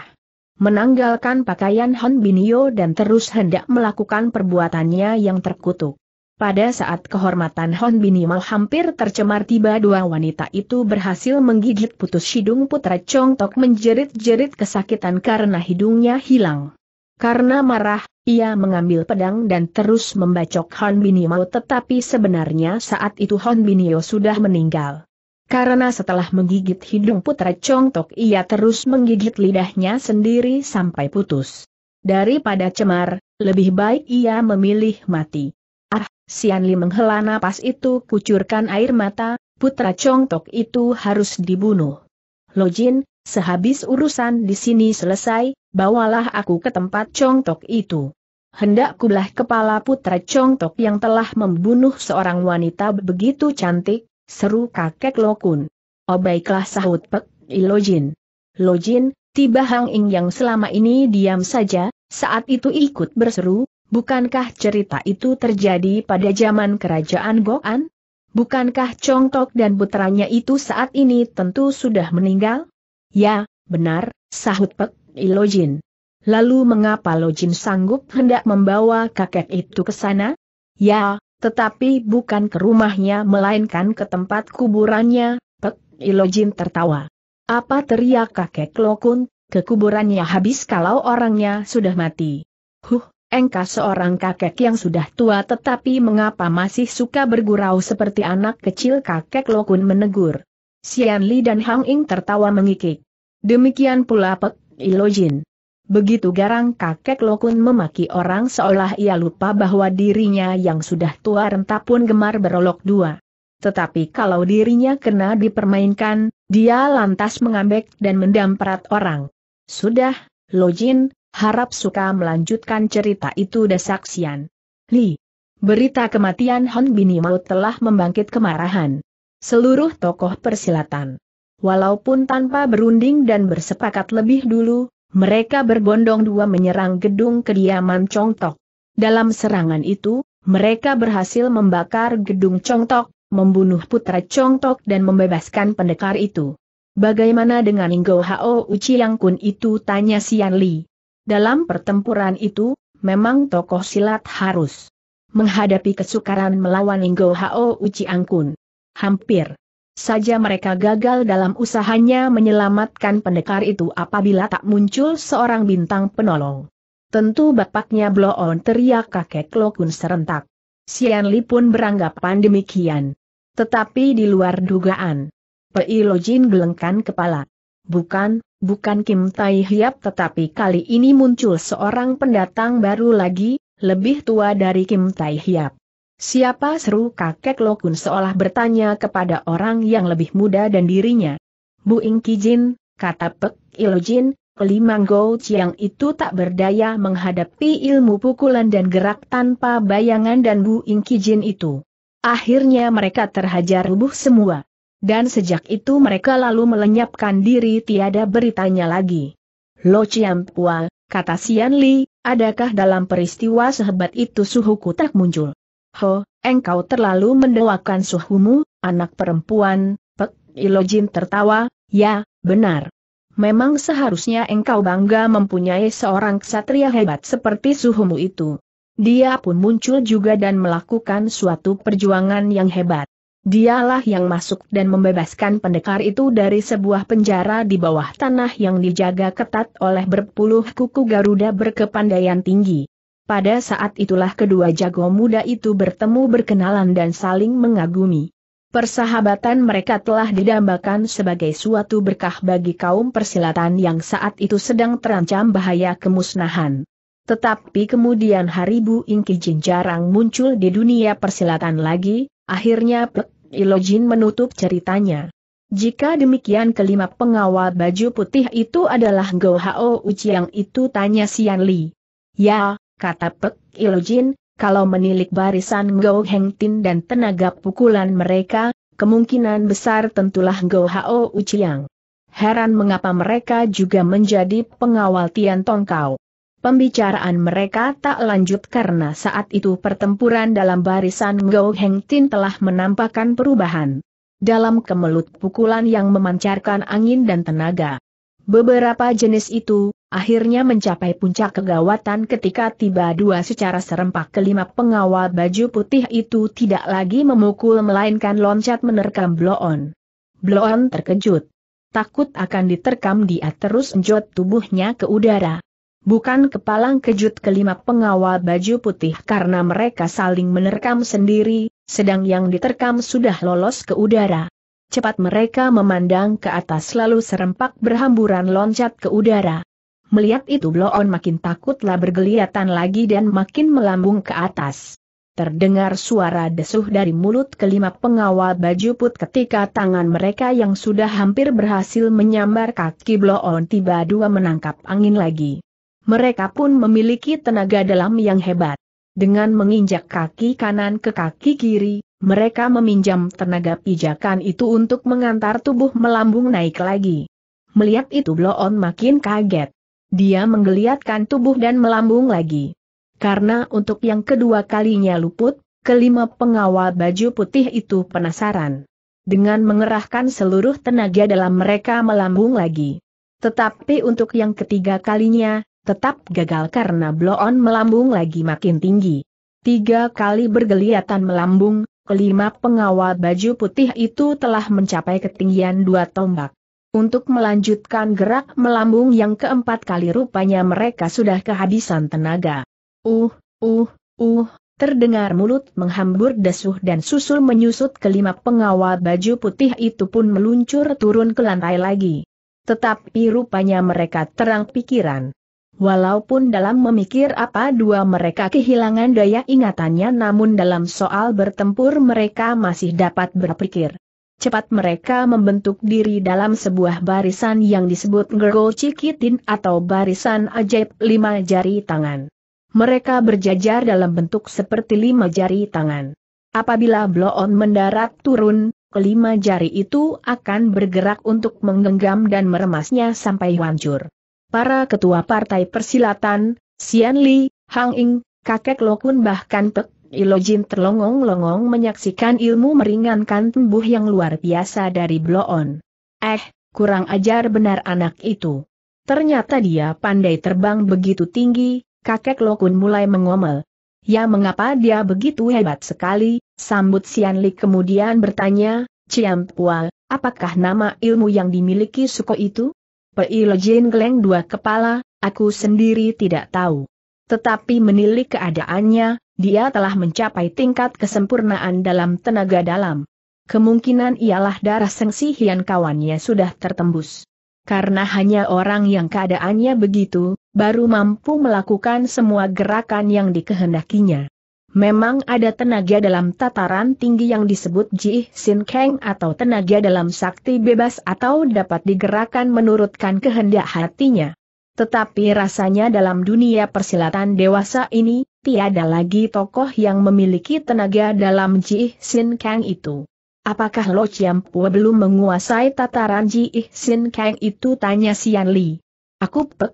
menanggalkan pakaian Hon Binio dan terus hendak melakukan perbuatannya yang terkutuk. Pada saat kehormatan Hon hampir tercemar tiba dua wanita itu berhasil menggigit putus hidung putra Chong Tok menjerit-jerit kesakitan karena hidungnya hilang. Karena marah, ia mengambil pedang dan terus membacok Hon tetapi sebenarnya saat itu Hon sudah meninggal. Karena setelah menggigit hidung putra Chong Tok ia terus menggigit lidahnya sendiri sampai putus. Daripada cemar, lebih baik ia memilih mati. Ah, Sian Li menghela napas itu kucurkan air mata, putra Tok itu harus dibunuh. Lo Jin, sehabis urusan di sini selesai, bawalah aku ke tempat Tok itu. Hendak kubelah kepala putra Tok yang telah membunuh seorang wanita begitu cantik, seru kakek Lokun. Oh baiklah sahut Pek Lo Jin, tiba Hang Ing yang selama ini diam saja, saat itu ikut berseru, Bukankah cerita itu terjadi pada zaman kerajaan Goan? Bukankah Chongtok dan putranya itu saat ini tentu sudah meninggal? Ya, benar, sahut Pek Ilojin. Lalu mengapa Lojin sanggup hendak membawa kakek itu ke sana? Ya, tetapi bukan ke rumahnya melainkan ke tempat kuburannya, Pek Ilojin tertawa. Apa teriak kakek Lokun, ke kuburannya habis kalau orangnya sudah mati? Huh, Engkau seorang kakek yang sudah tua tetapi mengapa masih suka bergurau seperti anak kecil kakek Lokun menegur. Sian Li dan Hang Ying tertawa mengikik. Demikian pula Pek Ilojin. Begitu garang kakek Lokun memaki orang seolah ia lupa bahwa dirinya yang sudah tua renta pun gemar berolok dua. Tetapi kalau dirinya kena dipermainkan, dia lantas mengambek dan mendamprat orang. Sudah, Lojin, harap suka melanjutkan cerita itu desak Li. Berita kematian Hon Bini telah membangkit kemarahan. Seluruh tokoh persilatan. Walaupun tanpa berunding dan bersepakat lebih dulu, mereka berbondong dua menyerang gedung kediaman Congtok. Dalam serangan itu, mereka berhasil membakar gedung Congtok, membunuh putra Congtok dan membebaskan pendekar itu. Bagaimana dengan Inggo Hao Uchi Yang Kun itu tanya Sian Li. Dalam pertempuran itu, memang tokoh silat harus menghadapi kesukaran melawan Inggo Hao Uci Angkun. Hampir saja mereka gagal dalam usahanya menyelamatkan pendekar itu apabila tak muncul seorang bintang penolong. Tentu bapaknya Bloon teriak kakek Kun serentak. Sian Li pun beranggapan demikian. Tetapi di luar dugaan. Pei Jin gelengkan kepala. Bukan, bukan Kim Tai Hiap tetapi kali ini muncul seorang pendatang baru lagi, lebih tua dari Kim Tai Hiap. Siapa seru kakek Lokun seolah bertanya kepada orang yang lebih muda dan dirinya. Bu Ing Kijin, kata Pek Jin, Limang Go Chiang itu tak berdaya menghadapi ilmu pukulan dan gerak tanpa bayangan dan Bu Ing Kijin itu. Akhirnya mereka terhajar rubuh semua. Dan sejak itu mereka lalu melenyapkan diri tiada beritanya lagi. Lo Chiam Pua, kata Sian Li, adakah dalam peristiwa sehebat itu suhuku tak muncul? Ho, engkau terlalu mendewakan suhumu, anak perempuan, Pek Ilojin tertawa, ya, benar. Memang seharusnya engkau bangga mempunyai seorang ksatria hebat seperti suhumu itu. Dia pun muncul juga dan melakukan suatu perjuangan yang hebat. Dialah yang masuk dan membebaskan pendekar itu dari sebuah penjara di bawah tanah yang dijaga ketat oleh berpuluh kuku Garuda berkepandaian tinggi. Pada saat itulah kedua jago muda itu bertemu berkenalan dan saling mengagumi. Persahabatan mereka telah didambakan sebagai suatu berkah bagi kaum persilatan yang saat itu sedang terancam bahaya kemusnahan. Tetapi kemudian Haribu Ingkijin jarang muncul di dunia persilatan lagi, Akhirnya Pek Ilojin menutup ceritanya. Jika demikian kelima pengawal baju putih itu adalah Go Hao Uciang itu tanya Sian Li. Ya, kata Pek Ilojin, kalau menilik barisan Go Heng Tin dan tenaga pukulan mereka, kemungkinan besar tentulah Go Hao Uciang. Heran mengapa mereka juga menjadi pengawal Tian Tongkau. Pembicaraan mereka tak lanjut karena saat itu pertempuran dalam barisan Ngou Heng Tin telah menampakkan perubahan. Dalam kemelut pukulan yang memancarkan angin dan tenaga. Beberapa jenis itu, akhirnya mencapai puncak kegawatan ketika tiba dua secara serempak kelima pengawal baju putih itu tidak lagi memukul melainkan loncat menerkam bloon. Bloon terkejut. Takut akan diterkam dia terus enjot tubuhnya ke udara bukan kepalang kejut kelima pengawal baju putih karena mereka saling menerkam sendiri, sedang yang diterkam sudah lolos ke udara. Cepat mereka memandang ke atas lalu serempak berhamburan loncat ke udara. Melihat itu Bloon makin takutlah bergeliatan lagi dan makin melambung ke atas. Terdengar suara desuh dari mulut kelima pengawal baju put ketika tangan mereka yang sudah hampir berhasil menyambar kaki Bloon tiba dua menangkap angin lagi. Mereka pun memiliki tenaga dalam yang hebat. Dengan menginjak kaki kanan ke kaki kiri, mereka meminjam tenaga pijakan itu untuk mengantar tubuh melambung naik lagi. Melihat itu Bloon makin kaget. Dia menggeliatkan tubuh dan melambung lagi. Karena untuk yang kedua kalinya luput, kelima pengawal baju putih itu penasaran. Dengan mengerahkan seluruh tenaga dalam mereka melambung lagi. Tetapi untuk yang ketiga kalinya, tetap gagal karena bloon melambung lagi makin tinggi. Tiga kali bergeliatan melambung, kelima pengawal baju putih itu telah mencapai ketinggian dua tombak. Untuk melanjutkan gerak melambung yang keempat kali rupanya mereka sudah kehabisan tenaga. Uh, uh, uh, terdengar mulut menghambur desuh dan susul menyusut kelima pengawal baju putih itu pun meluncur turun ke lantai lagi. Tetapi rupanya mereka terang pikiran. Walaupun dalam memikir apa dua mereka kehilangan daya ingatannya namun dalam soal bertempur mereka masih dapat berpikir. Cepat mereka membentuk diri dalam sebuah barisan yang disebut Gergo Cikitin atau barisan ajaib lima jari tangan. Mereka berjajar dalam bentuk seperti lima jari tangan. Apabila bloon mendarat turun, kelima jari itu akan bergerak untuk menggenggam dan meremasnya sampai hancur para ketua partai persilatan, Xian Li, Hang Ing, kakek Lokun bahkan Pek Ilojin terlongong-longong menyaksikan ilmu meringankan tumbuh yang luar biasa dari Bloon. Eh, kurang ajar benar anak itu. Ternyata dia pandai terbang begitu tinggi, kakek Lokun mulai mengomel. Ya mengapa dia begitu hebat sekali, sambut Sian Li kemudian bertanya, Ciam Pual, apakah nama ilmu yang dimiliki Suko itu? Peilo Jin geleng dua kepala, aku sendiri tidak tahu. Tetapi menilik keadaannya, dia telah mencapai tingkat kesempurnaan dalam tenaga dalam. Kemungkinan ialah darah Sengsi Hian kawannya sudah tertembus. Karena hanya orang yang keadaannya begitu, baru mampu melakukan semua gerakan yang dikehendakinya. Memang ada tenaga dalam tataran tinggi yang disebut Ji Sin Kang atau tenaga dalam sakti bebas atau dapat digerakkan menurutkan kehendak hatinya. Tetapi rasanya dalam dunia persilatan dewasa ini, tiada lagi tokoh yang memiliki tenaga dalam Ji Sin Kang itu. Apakah Lo Chiam Pua belum menguasai tataran Ji Sin Kang itu? Tanya Sian Li. Aku Pek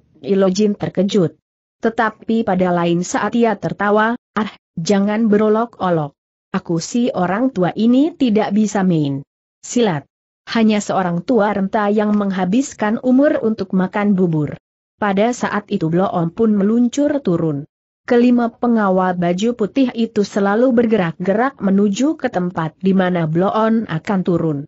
Jin terkejut. Tetapi pada lain saat ia tertawa, ah, Jangan berolok-olok. Aku si orang tua ini tidak bisa main. Silat. Hanya seorang tua renta yang menghabiskan umur untuk makan bubur. Pada saat itu Bloom pun meluncur turun. Kelima pengawal baju putih itu selalu bergerak-gerak menuju ke tempat di mana Bloon akan turun.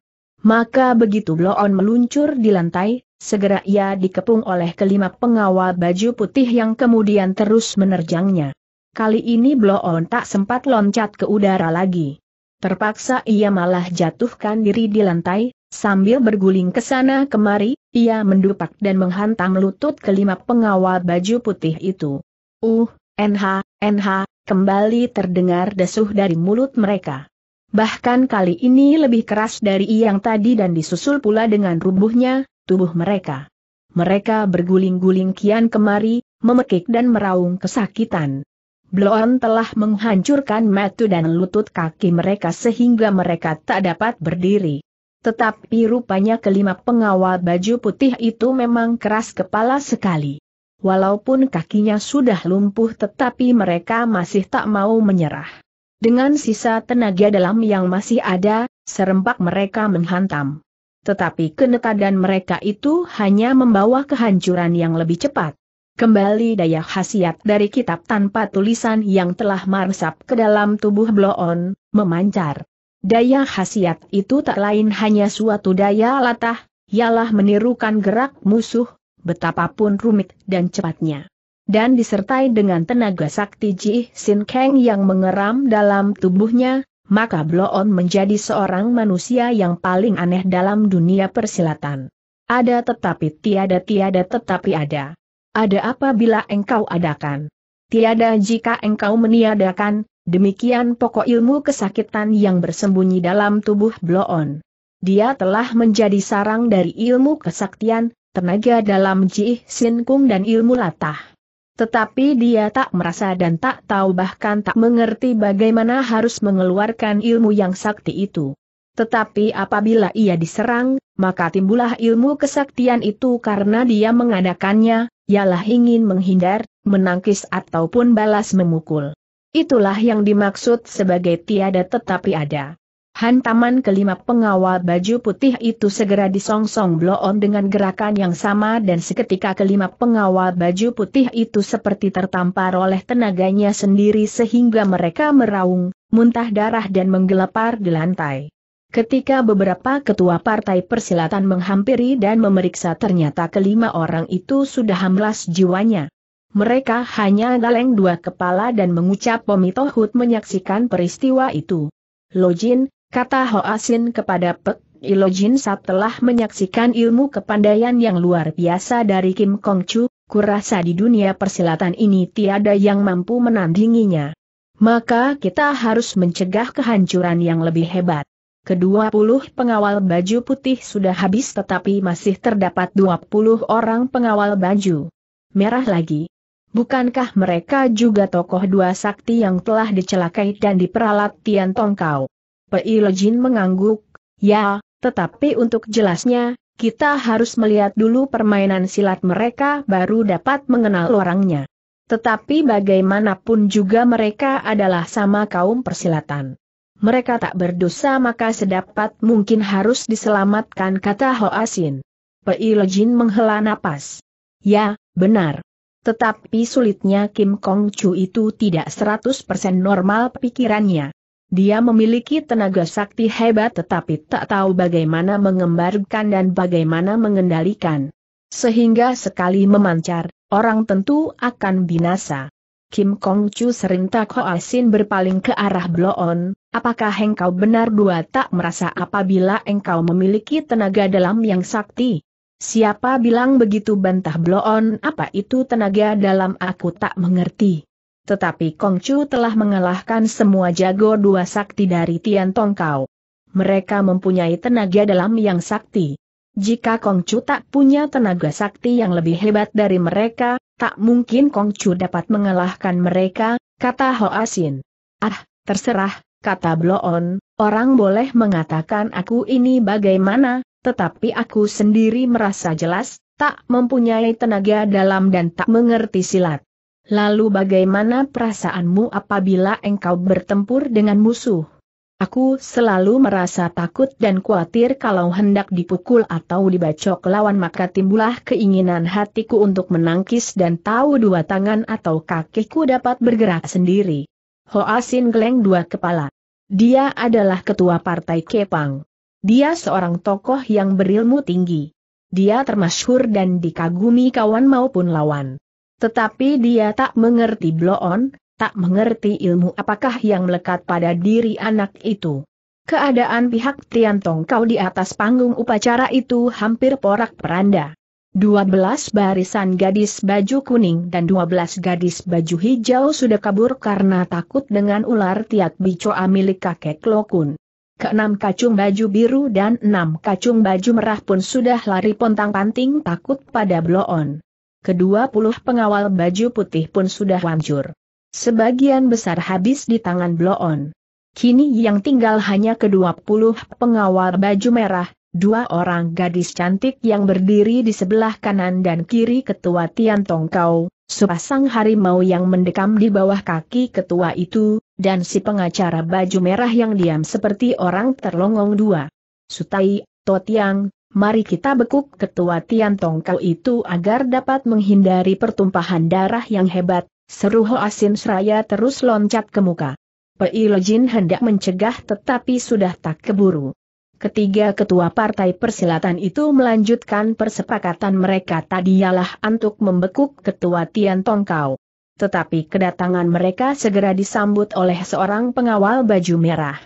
Maka begitu Bloon meluncur di lantai, segera ia dikepung oleh kelima pengawal baju putih yang kemudian terus menerjangnya. Kali ini Bloon tak sempat loncat ke udara lagi. Terpaksa ia malah jatuhkan diri di lantai, sambil berguling ke sana kemari, ia mendupak dan menghantam lutut kelima pengawal baju putih itu. Uh, NH, NH, kembali terdengar desuh dari mulut mereka. Bahkan kali ini lebih keras dari yang tadi dan disusul pula dengan rubuhnya, tubuh mereka. Mereka berguling-guling kian kemari, memekik dan meraung kesakitan. Bloon telah menghancurkan metu dan lutut kaki mereka sehingga mereka tak dapat berdiri. Tetapi rupanya kelima pengawal baju putih itu memang keras kepala sekali. Walaupun kakinya sudah lumpuh tetapi mereka masih tak mau menyerah. Dengan sisa tenaga dalam yang masih ada, serempak mereka menghantam. Tetapi kenekadan mereka itu hanya membawa kehancuran yang lebih cepat kembali daya khasiat dari kitab tanpa tulisan yang telah marsap ke dalam tubuh Bloon, memancar. Daya khasiat itu tak lain hanya suatu daya latah, ialah menirukan gerak musuh, betapapun rumit dan cepatnya. Dan disertai dengan tenaga sakti Ji Sin Kang yang mengeram dalam tubuhnya, maka Bloon menjadi seorang manusia yang paling aneh dalam dunia persilatan. Ada tetapi tiada tiada tetapi ada. Ada apa bila engkau adakan? Tiada jika engkau meniadakan, demikian pokok ilmu kesakitan yang bersembunyi dalam tubuh Bloon. Dia telah menjadi sarang dari ilmu kesaktian, tenaga dalam Ji sinkung dan ilmu latah. Tetapi dia tak merasa dan tak tahu bahkan tak mengerti bagaimana harus mengeluarkan ilmu yang sakti itu. Tetapi apabila ia diserang, maka timbullah ilmu kesaktian itu karena dia mengadakannya, ialah ingin menghindar, menangkis ataupun balas memukul. Itulah yang dimaksud sebagai tiada tetapi ada. Hantaman kelima pengawal baju putih itu segera disongsong bloon dengan gerakan yang sama dan seketika kelima pengawal baju putih itu seperti tertampar oleh tenaganya sendiri sehingga mereka meraung, muntah darah dan menggelepar di lantai. Ketika beberapa ketua partai persilatan menghampiri dan memeriksa ternyata kelima orang itu sudah hamlas jiwanya. Mereka hanya galeng dua kepala dan mengucap pomitohut menyaksikan peristiwa itu. Lojin, kata Ho Asin kepada Pek Ilojin telah menyaksikan ilmu kepandaian yang luar biasa dari Kim Kong Chu, kurasa di dunia persilatan ini tiada yang mampu menandinginya. Maka kita harus mencegah kehancuran yang lebih hebat. Kedua puluh pengawal baju putih sudah habis tetapi masih terdapat dua puluh orang pengawal baju merah lagi. Bukankah mereka juga tokoh dua sakti yang telah dicelakai dan diperalat Tian Tongkau? Pei Lejin mengangguk, ya, tetapi untuk jelasnya, kita harus melihat dulu permainan silat mereka baru dapat mengenal orangnya. Tetapi bagaimanapun juga mereka adalah sama kaum persilatan mereka tak berdosa maka sedapat mungkin harus diselamatkan kata Ho Hoasin. Peilojin menghela napas. Ya, benar. Tetapi sulitnya Kim Kong Chu itu tidak 100% normal pikirannya. Dia memiliki tenaga sakti hebat tetapi tak tahu bagaimana mengembarkan dan bagaimana mengendalikan. Sehingga sekali memancar, orang tentu akan binasa. Kim Kong Chu sering tak Asin berpaling ke arah Bloon, Apakah engkau benar dua tak merasa apabila engkau memiliki tenaga dalam yang sakti? Siapa bilang begitu bantah bloon apa itu tenaga dalam aku tak mengerti. Tetapi Kongcu telah mengalahkan semua jago dua sakti dari Tian Tongkau. Mereka mempunyai tenaga dalam yang sakti. Jika Kongcu tak punya tenaga sakti yang lebih hebat dari mereka, tak mungkin Kongcu dapat mengalahkan mereka, kata Ho Asin. Ah, terserah, kata Bloon, orang boleh mengatakan aku ini bagaimana, tetapi aku sendiri merasa jelas, tak mempunyai tenaga dalam dan tak mengerti silat. Lalu bagaimana perasaanmu apabila engkau bertempur dengan musuh? Aku selalu merasa takut dan khawatir kalau hendak dipukul atau dibacok lawan maka timbullah keinginan hatiku untuk menangkis dan tahu dua tangan atau kakiku dapat bergerak sendiri. Ho Asin ah geleng dua kepala. Dia adalah ketua partai Kepang. Dia seorang tokoh yang berilmu tinggi. Dia termasyhur dan dikagumi kawan maupun lawan. Tetapi dia tak mengerti bloon, tak mengerti ilmu apakah yang melekat pada diri anak itu. Keadaan pihak Tiantong kau di atas panggung upacara itu hampir porak-peranda. 12 barisan gadis baju kuning dan 12 gadis baju hijau sudah kabur karena takut dengan ular tiak bicoa milik kakek Lokun. Keenam kacung baju biru dan enam kacung baju merah pun sudah lari pontang-panting takut pada bloon. Kedua puluh pengawal baju putih pun sudah hancur. Sebagian besar habis di tangan bloon. Kini yang tinggal hanya kedua puluh pengawal baju merah, Dua orang gadis cantik yang berdiri di sebelah kanan dan kiri ketua Tian Tong sepasang harimau yang mendekam di bawah kaki ketua itu, dan si pengacara baju merah yang diam seperti orang terlongong dua. Sutai, Totiang, mari kita bekuk ketua Tian Tong itu agar dapat menghindari pertumpahan darah yang hebat, seru Ho Asin Seraya terus loncat ke muka. Pei Lejin hendak mencegah tetapi sudah tak keburu. Ketiga ketua partai persilatan itu melanjutkan persepakatan mereka tadi ialah untuk membekuk ketua Tian Tongkau. Tetapi kedatangan mereka segera disambut oleh seorang pengawal baju merah.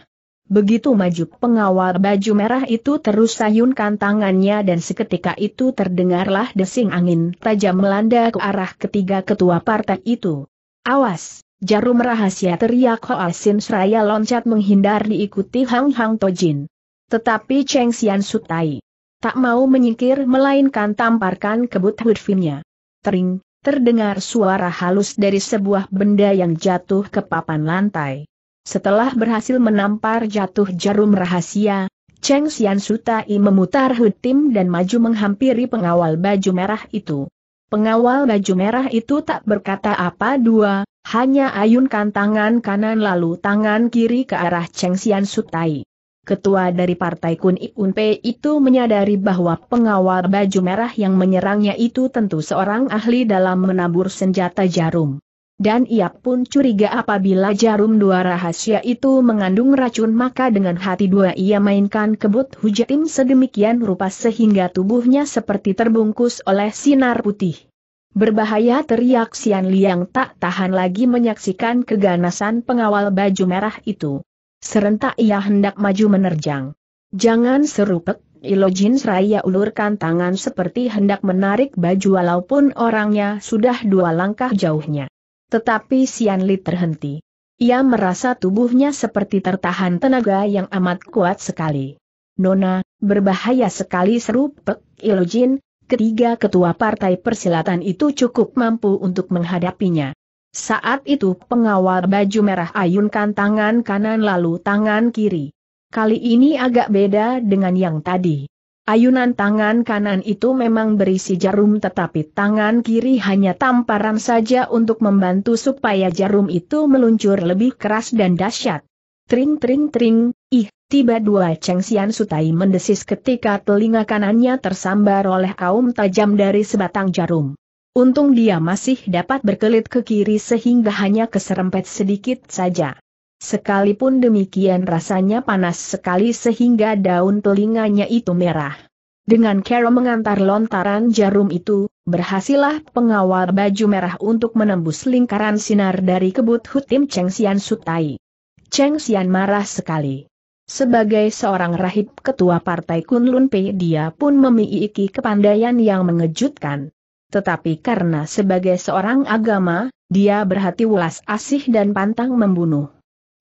Begitu maju pengawal baju merah itu terus sayunkan tangannya dan seketika itu terdengarlah desing angin tajam melanda ke arah ketiga ketua partai itu. Awas! Jarum rahasia teriak Hoa Sin Seraya loncat menghindar diikuti Hang Hang Tojin. Tetapi Cheng Xian Sutai tak mau menyingkir melainkan tamparkan kebut hurfimnya. Tering, terdengar suara halus dari sebuah benda yang jatuh ke papan lantai. Setelah berhasil menampar jatuh jarum rahasia, Cheng Xian Sutai memutar hutim dan maju menghampiri pengawal baju merah itu. Pengawal baju merah itu tak berkata apa dua, hanya ayunkan tangan kanan lalu tangan kiri ke arah Cheng Xian Sutai. Ketua dari Partai Kun Ipun Iunpe itu menyadari bahwa pengawal baju merah yang menyerangnya itu tentu seorang ahli dalam menabur senjata jarum. Dan ia pun curiga apabila jarum dua rahasia itu mengandung racun maka dengan hati dua ia mainkan kebut hujatim sedemikian rupa sehingga tubuhnya seperti terbungkus oleh sinar putih. Berbahaya teriak Sian Liang tak tahan lagi menyaksikan keganasan pengawal baju merah itu. Serentak ia hendak maju menerjang. Jangan serupek, Ilojin Seraya ulurkan tangan seperti hendak menarik baju walaupun orangnya sudah dua langkah jauhnya. Tetapi Sian Li terhenti. Ia merasa tubuhnya seperti tertahan tenaga yang amat kuat sekali. Nona, berbahaya sekali seru pek, Ilojin, ketiga ketua partai persilatan itu cukup mampu untuk menghadapinya. Saat itu pengawal baju merah ayunkan tangan kanan lalu tangan kiri. Kali ini agak beda dengan yang tadi. Ayunan tangan kanan itu memang berisi jarum tetapi tangan kiri hanya tamparan saja untuk membantu supaya jarum itu meluncur lebih keras dan dahsyat. Tring tring tring, ih, tiba dua cengsian sutai mendesis ketika telinga kanannya tersambar oleh kaum tajam dari sebatang jarum. Untung dia masih dapat berkelit ke kiri sehingga hanya keserempet sedikit saja. Sekalipun demikian rasanya panas sekali sehingga daun telinganya itu merah. Dengan Carol mengantar lontaran jarum itu, berhasillah pengawal baju merah untuk menembus lingkaran sinar dari kebut hutim Cheng Xian Sutai. Cheng Xian marah sekali. Sebagai seorang rahib ketua partai Kunlun P dia pun memiliki kepandaian yang mengejutkan tetapi karena sebagai seorang agama, dia berhati welas asih dan pantang membunuh.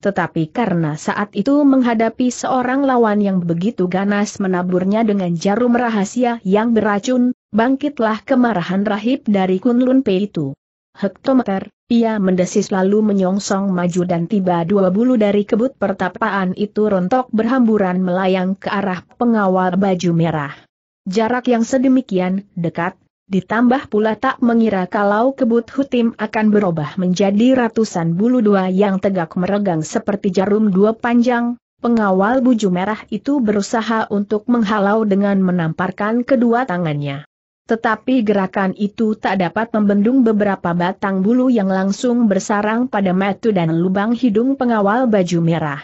Tetapi karena saat itu menghadapi seorang lawan yang begitu ganas menaburnya dengan jarum rahasia yang beracun, bangkitlah kemarahan rahib dari Kunlun Pei itu. Hektometer, ia mendesis lalu menyongsong maju dan tiba dua bulu dari kebut pertapaan itu rontok berhamburan melayang ke arah pengawal baju merah. Jarak yang sedemikian dekat Ditambah pula tak mengira kalau kebut hutim akan berubah menjadi ratusan bulu dua yang tegak meregang seperti jarum dua panjang, pengawal buju merah itu berusaha untuk menghalau dengan menamparkan kedua tangannya. Tetapi gerakan itu tak dapat membendung beberapa batang bulu yang langsung bersarang pada metu dan lubang hidung pengawal baju merah.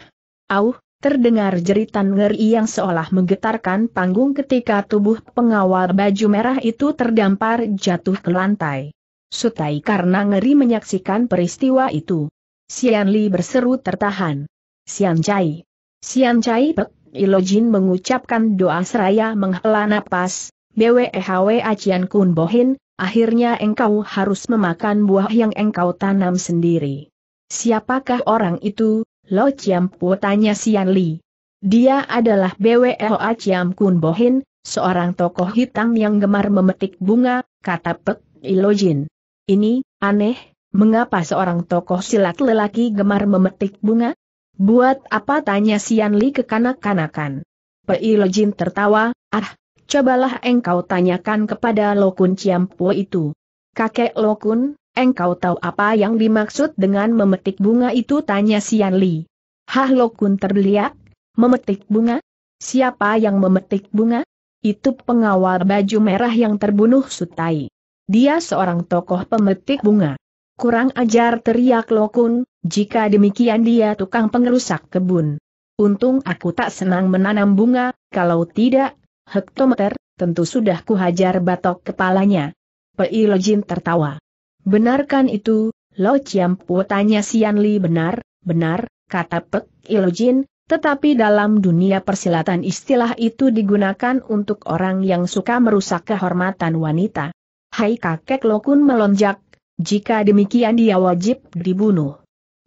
Auh. Terdengar jeritan ngeri yang seolah menggetarkan panggung ketika tubuh pengawal baju merah itu terdampar jatuh ke lantai. Sutai karena ngeri menyaksikan peristiwa itu. Sian Li berseru tertahan. Sian Chai. Sian Chai Pek, Jin mengucapkan doa seraya menghela napas, BWEHW Acian Kun Bohin, akhirnya engkau harus memakan buah yang engkau tanam sendiri. Siapakah orang itu, Lo Chiam Po tanya Sian Li. Dia adalah BWLA Chiam Kun Bohin, seorang tokoh hitam yang gemar memetik bunga, kata Pek Ilojin. Ini, aneh, mengapa seorang tokoh silat lelaki gemar memetik bunga? Buat apa tanya Sian Li ke kanak-kanakan? Pek Ilojin tertawa, ah, cobalah engkau tanyakan kepada Lokun Ciampo itu. Kakek Lokun, Engkau tahu apa yang dimaksud dengan memetik bunga itu tanya Sian Li. Hah Lokun terbeliak, memetik bunga? Siapa yang memetik bunga? Itu pengawal baju merah yang terbunuh Sutai. Dia seorang tokoh pemetik bunga. Kurang ajar teriak Lokun, jika demikian dia tukang pengerusak kebun. Untung aku tak senang menanam bunga, kalau tidak, hektometer, tentu sudah kuhajar batok kepalanya. Pei tertawa. Benarkan itu, Lo Chiampu tanya Sian Li benar, benar, kata Pek Ilojin, tetapi dalam dunia persilatan istilah itu digunakan untuk orang yang suka merusak kehormatan wanita. Hai kakek Lo Kun melonjak, jika demikian dia wajib dibunuh.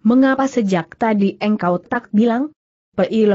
Mengapa sejak tadi engkau tak bilang?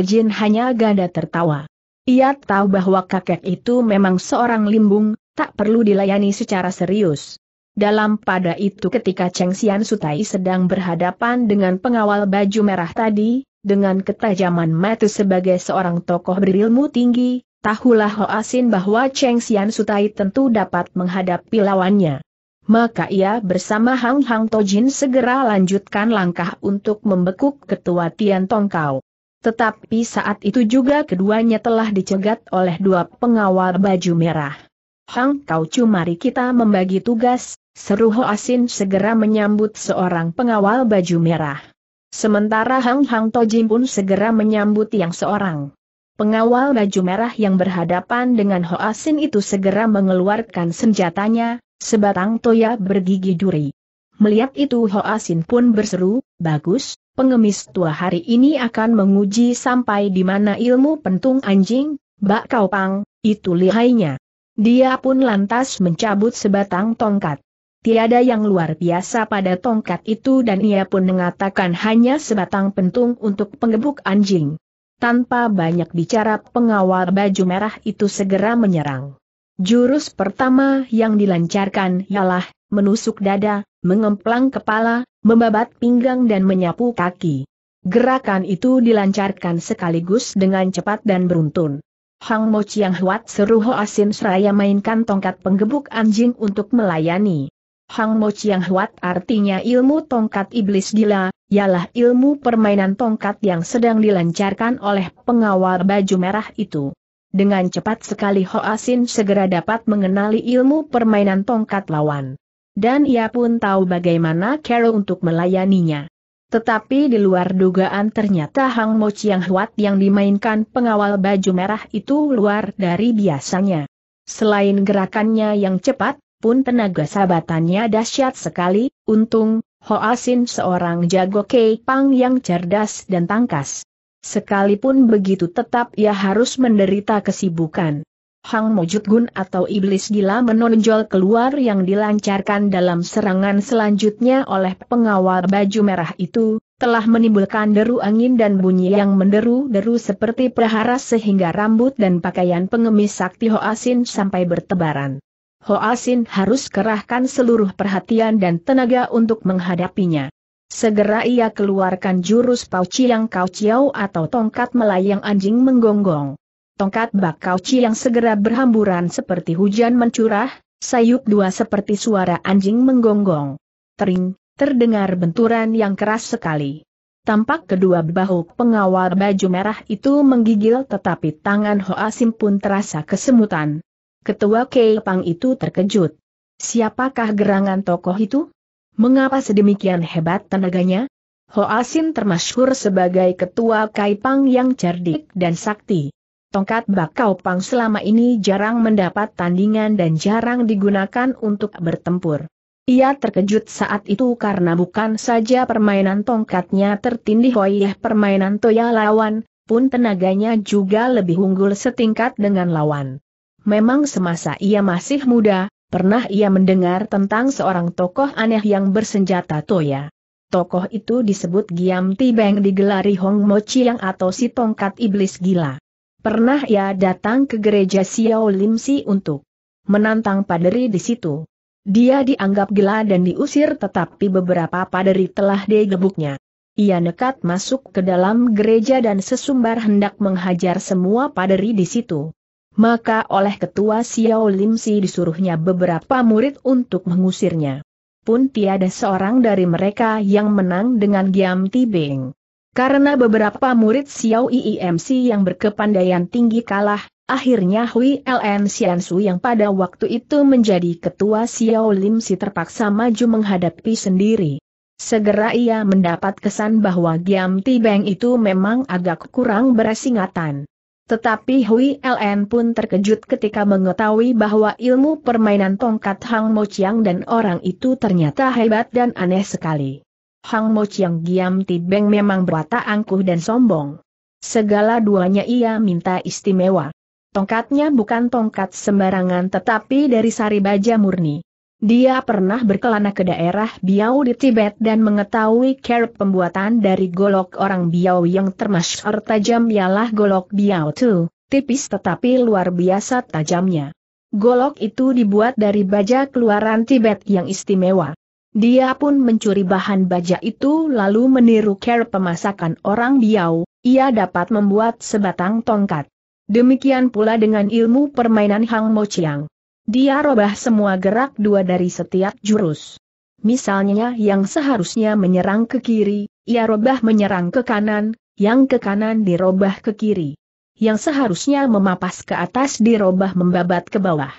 Jin hanya ganda tertawa. Ia tahu bahwa kakek itu memang seorang limbung, tak perlu dilayani secara serius. Dalam pada itu ketika Cheng Xian Sutai sedang berhadapan dengan pengawal baju merah tadi, dengan ketajaman mata sebagai seorang tokoh berilmu tinggi, tahulah Ho Asin bahwa Cheng Xian Sutai tentu dapat menghadapi lawannya. Maka ia bersama Hang Hang Tojin segera lanjutkan langkah untuk membekuk ketua Tian Tongkau. Tetapi saat itu juga keduanya telah dicegat oleh dua pengawal baju merah. Hang Kau cumari mari kita membagi tugas, Seru Ho Asin segera menyambut seorang pengawal baju merah. Sementara Hang Hang Tojin pun segera menyambut yang seorang. Pengawal baju merah yang berhadapan dengan Ho Asin itu segera mengeluarkan senjatanya, sebatang toya bergigi duri. Melihat itu Ho Asin pun berseru, bagus, pengemis tua hari ini akan menguji sampai di mana ilmu pentung anjing, bak kau pang, itu lihainya. Dia pun lantas mencabut sebatang tongkat. Tiada yang luar biasa pada tongkat itu dan ia pun mengatakan hanya sebatang pentung untuk pengebuk anjing. Tanpa banyak bicara pengawal baju merah itu segera menyerang. Jurus pertama yang dilancarkan ialah menusuk dada, mengemplang kepala, membabat pinggang dan menyapu kaki. Gerakan itu dilancarkan sekaligus dengan cepat dan beruntun. Hang Mo Chiang Huat seru Ho Asin Seraya mainkan tongkat penggebuk anjing untuk melayani. Hang Mo Chiang Huat artinya ilmu tongkat iblis gila, ialah ilmu permainan tongkat yang sedang dilancarkan oleh pengawal baju merah itu. Dengan cepat sekali Ho Asin segera dapat mengenali ilmu permainan tongkat lawan. Dan ia pun tahu bagaimana Carol untuk melayaninya. Tetapi di luar dugaan ternyata Hang Mo Chiang Huat yang dimainkan pengawal baju merah itu luar dari biasanya. Selain gerakannya yang cepat, pun tenaga sabatannya dahsyat sekali, untung, Sin seorang jago keipang yang cerdas dan tangkas. Sekalipun begitu tetap ia harus menderita kesibukan. Hang Gun atau iblis gila menonjol keluar yang dilancarkan dalam serangan selanjutnya oleh pengawal baju merah itu, telah menimbulkan deru angin dan bunyi yang menderu-deru seperti prahara sehingga rambut dan pakaian pengemis sakti Sin sampai bertebaran. Ho Hoasin harus kerahkan seluruh perhatian dan tenaga untuk menghadapinya. Segera ia keluarkan jurus pauci yang kau ciau atau tongkat melayang anjing menggonggong. Tongkat bak bakau yang segera berhamburan seperti hujan mencurah, sayup dua seperti suara anjing menggonggong. Tering, terdengar benturan yang keras sekali. Tampak kedua bahu pengawal baju merah itu menggigil tetapi tangan Ho Asim pun terasa kesemutan. Ketua Keipang itu terkejut. Siapakah gerangan tokoh itu? Mengapa sedemikian hebat tenaganya? Ho Asin termasyhur sebagai ketua Kaipang yang cerdik dan sakti. Tongkat bakau pang selama ini jarang mendapat tandingan dan jarang digunakan untuk bertempur. Ia terkejut saat itu karena bukan saja permainan tongkatnya tertindih oleh iya, permainan toya lawan, pun tenaganya juga lebih unggul setingkat dengan lawan. Memang semasa ia masih muda, pernah ia mendengar tentang seorang tokoh aneh yang bersenjata toya. Tokoh itu disebut Giam Tibeng digelari Hong Mo Chiang atau si tongkat iblis gila. Pernah ia datang ke gereja Xiao Lim Si untuk menantang paderi di situ. Dia dianggap gila dan diusir tetapi beberapa paderi telah digebuknya. Ia nekat masuk ke dalam gereja dan sesumbar hendak menghajar semua paderi di situ maka oleh ketua Xiao Lim Si disuruhnya beberapa murid untuk mengusirnya. Pun tiada seorang dari mereka yang menang dengan Giam Tibing. Karena beberapa murid Xiao IIMC yang berkepandaian tinggi kalah, akhirnya Hui LN Xiansu yang pada waktu itu menjadi ketua Xiao Lim Si terpaksa maju menghadapi sendiri. Segera ia mendapat kesan bahwa Giam Tibeng itu memang agak kurang beresingatan. Tetapi Hui Ln pun terkejut ketika mengetahui bahwa ilmu permainan tongkat Hang Mo Chiang dan orang itu ternyata hebat dan aneh sekali. Hang Mo Chiang Giam Tibeng memang berwatak angkuh dan sombong. Segala duanya ia minta istimewa. Tongkatnya bukan tongkat sembarangan tetapi dari sari baja murni. Dia pernah berkelana ke daerah Biau di Tibet dan mengetahui kerap pembuatan dari golok orang Biau yang termasyur tajam ialah golok Biau tu, tipis tetapi luar biasa tajamnya. Golok itu dibuat dari baja keluaran Tibet yang istimewa. Dia pun mencuri bahan baja itu lalu meniru kerap pemasakan orang Biau, ia dapat membuat sebatang tongkat. Demikian pula dengan ilmu permainan Hang Mo Chiang. Dia robah semua gerak dua dari setiap jurus. Misalnya yang seharusnya menyerang ke kiri, ia robah menyerang ke kanan, yang ke kanan dirobah ke kiri. Yang seharusnya memapas ke atas dirobah membabat ke bawah.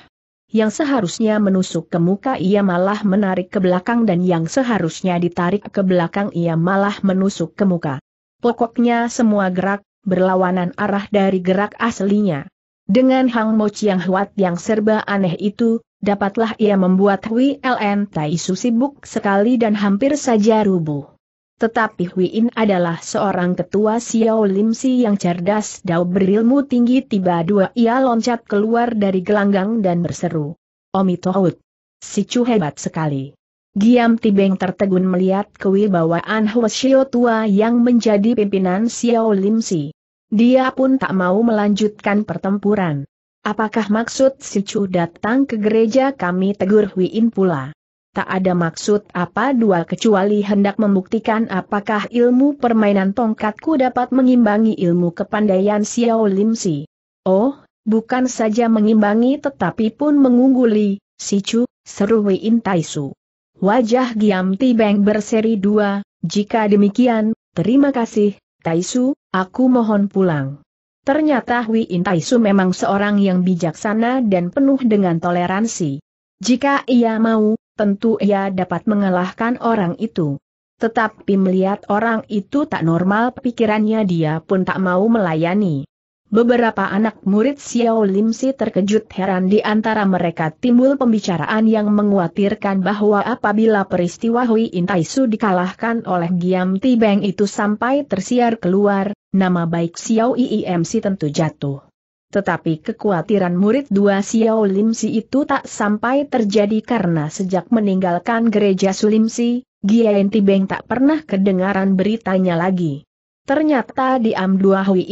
Yang seharusnya menusuk ke muka ia malah menarik ke belakang dan yang seharusnya ditarik ke belakang ia malah menusuk ke muka. Pokoknya semua gerak, berlawanan arah dari gerak aslinya. Dengan Hang Mo Chiang Huat yang serba aneh itu, dapatlah ia membuat Hui Ln Tai Su sibuk sekali dan hampir saja rubuh. Tetapi Hui In adalah seorang ketua Xiao Lim Si yang cerdas dan berilmu tinggi tiba dua ia loncat keluar dari gelanggang dan berseru. Tohut! Si Chu hebat sekali. Giam Tibeng tertegun melihat kewibawaan Hwasyo tua yang menjadi pimpinan Xiao Lim Si. Dia pun tak mau melanjutkan pertempuran. Apakah maksud si Chu datang ke gereja kami tegur In pula? Tak ada maksud apa dua kecuali hendak membuktikan apakah ilmu permainan tongkatku dapat mengimbangi ilmu kepandaian Xiao Lim Si. Oh, bukan saja mengimbangi tetapi pun mengungguli, si Chu, seru Hui In Taisu. Wajah Giam Tibeng berseri dua, jika demikian, terima kasih, Taisu, Aku mohon pulang. Ternyata Hui Intaisu memang seorang yang bijaksana dan penuh dengan toleransi. Jika ia mau, tentu ia dapat mengalahkan orang itu. Tetapi melihat orang itu tak normal pikirannya dia pun tak mau melayani. Beberapa anak murid Xiao Lim terkejut heran di antara mereka timbul pembicaraan yang mengkhawatirkan bahwa apabila peristiwa Hui Intai Su dikalahkan oleh Giam Ti itu sampai tersiar keluar, nama baik Xiao Iim tentu jatuh. Tetapi kekhawatiran murid dua Xiao Lim itu tak sampai terjadi karena sejak meninggalkan gereja Sulimsi, Giam Ti tak pernah kedengaran beritanya lagi. Ternyata di Dua Hui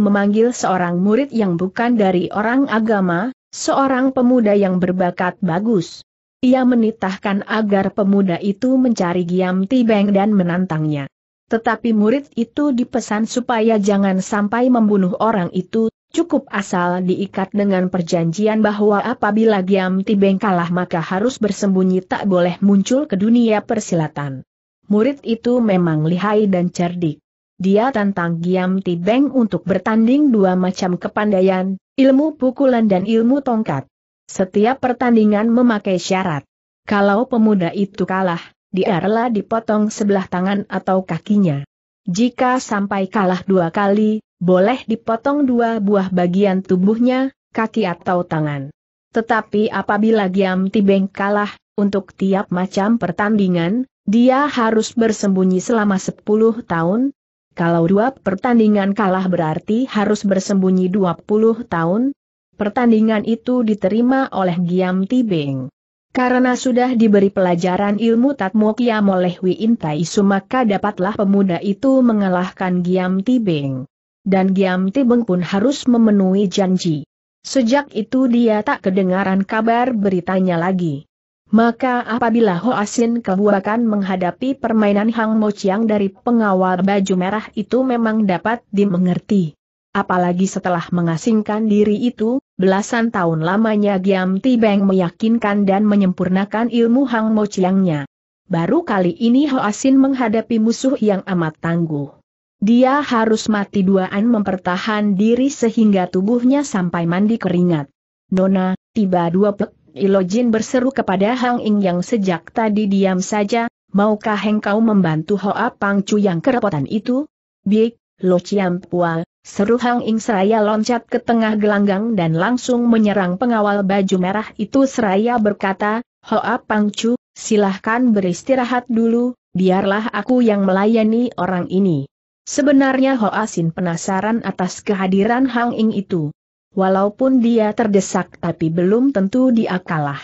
memanggil seorang murid yang bukan dari orang agama, seorang pemuda yang berbakat bagus. Ia menitahkan agar pemuda itu mencari Giam Tibeng dan menantangnya. Tetapi murid itu dipesan supaya jangan sampai membunuh orang itu, cukup asal diikat dengan perjanjian bahwa apabila Giam Tibeng kalah maka harus bersembunyi tak boleh muncul ke dunia persilatan. Murid itu memang lihai dan cerdik dia tantang Giam Tibeng untuk bertanding dua macam kepandaian, ilmu pukulan dan ilmu tongkat. Setiap pertandingan memakai syarat. Kalau pemuda itu kalah, dia rela dipotong sebelah tangan atau kakinya. Jika sampai kalah dua kali, boleh dipotong dua buah bagian tubuhnya, kaki atau tangan. Tetapi apabila Giam Tibeng kalah, untuk tiap macam pertandingan, dia harus bersembunyi selama 10 tahun, kalau dua pertandingan kalah berarti harus bersembunyi 20 tahun. Pertandingan itu diterima oleh Giam Tibing. Karena sudah diberi pelajaran ilmu Tatmo ya oleh Wi Intai maka dapatlah pemuda itu mengalahkan Giam Tibing. Dan Giam Tibing pun harus memenuhi janji. Sejak itu dia tak kedengaran kabar beritanya lagi. Maka apabila Ho Asin kebuakan menghadapi permainan Hang Mo Chiang dari pengawal baju merah itu memang dapat dimengerti. Apalagi setelah mengasingkan diri itu, belasan tahun lamanya Giam Tibeng meyakinkan dan menyempurnakan ilmu Hang Mo Chiangnya. Baru kali ini Ho Asin menghadapi musuh yang amat tangguh. Dia harus mati duaan mempertahan diri sehingga tubuhnya sampai mandi keringat. Nona, tiba dua pek Ilojin berseru kepada Hang Ing yang sejak tadi diam saja, maukah engkau membantu Hoa Pangcu yang kerepotan itu? Bik, Lo Chiam Pua, seru Hang Ing seraya loncat ke tengah gelanggang dan langsung menyerang pengawal baju merah itu seraya berkata, Hoa Pangcu, silahkan beristirahat dulu, biarlah aku yang melayani orang ini. Sebenarnya Hoa Sin penasaran atas kehadiran Hang Ing itu. Walaupun dia terdesak tapi belum tentu dia kalah.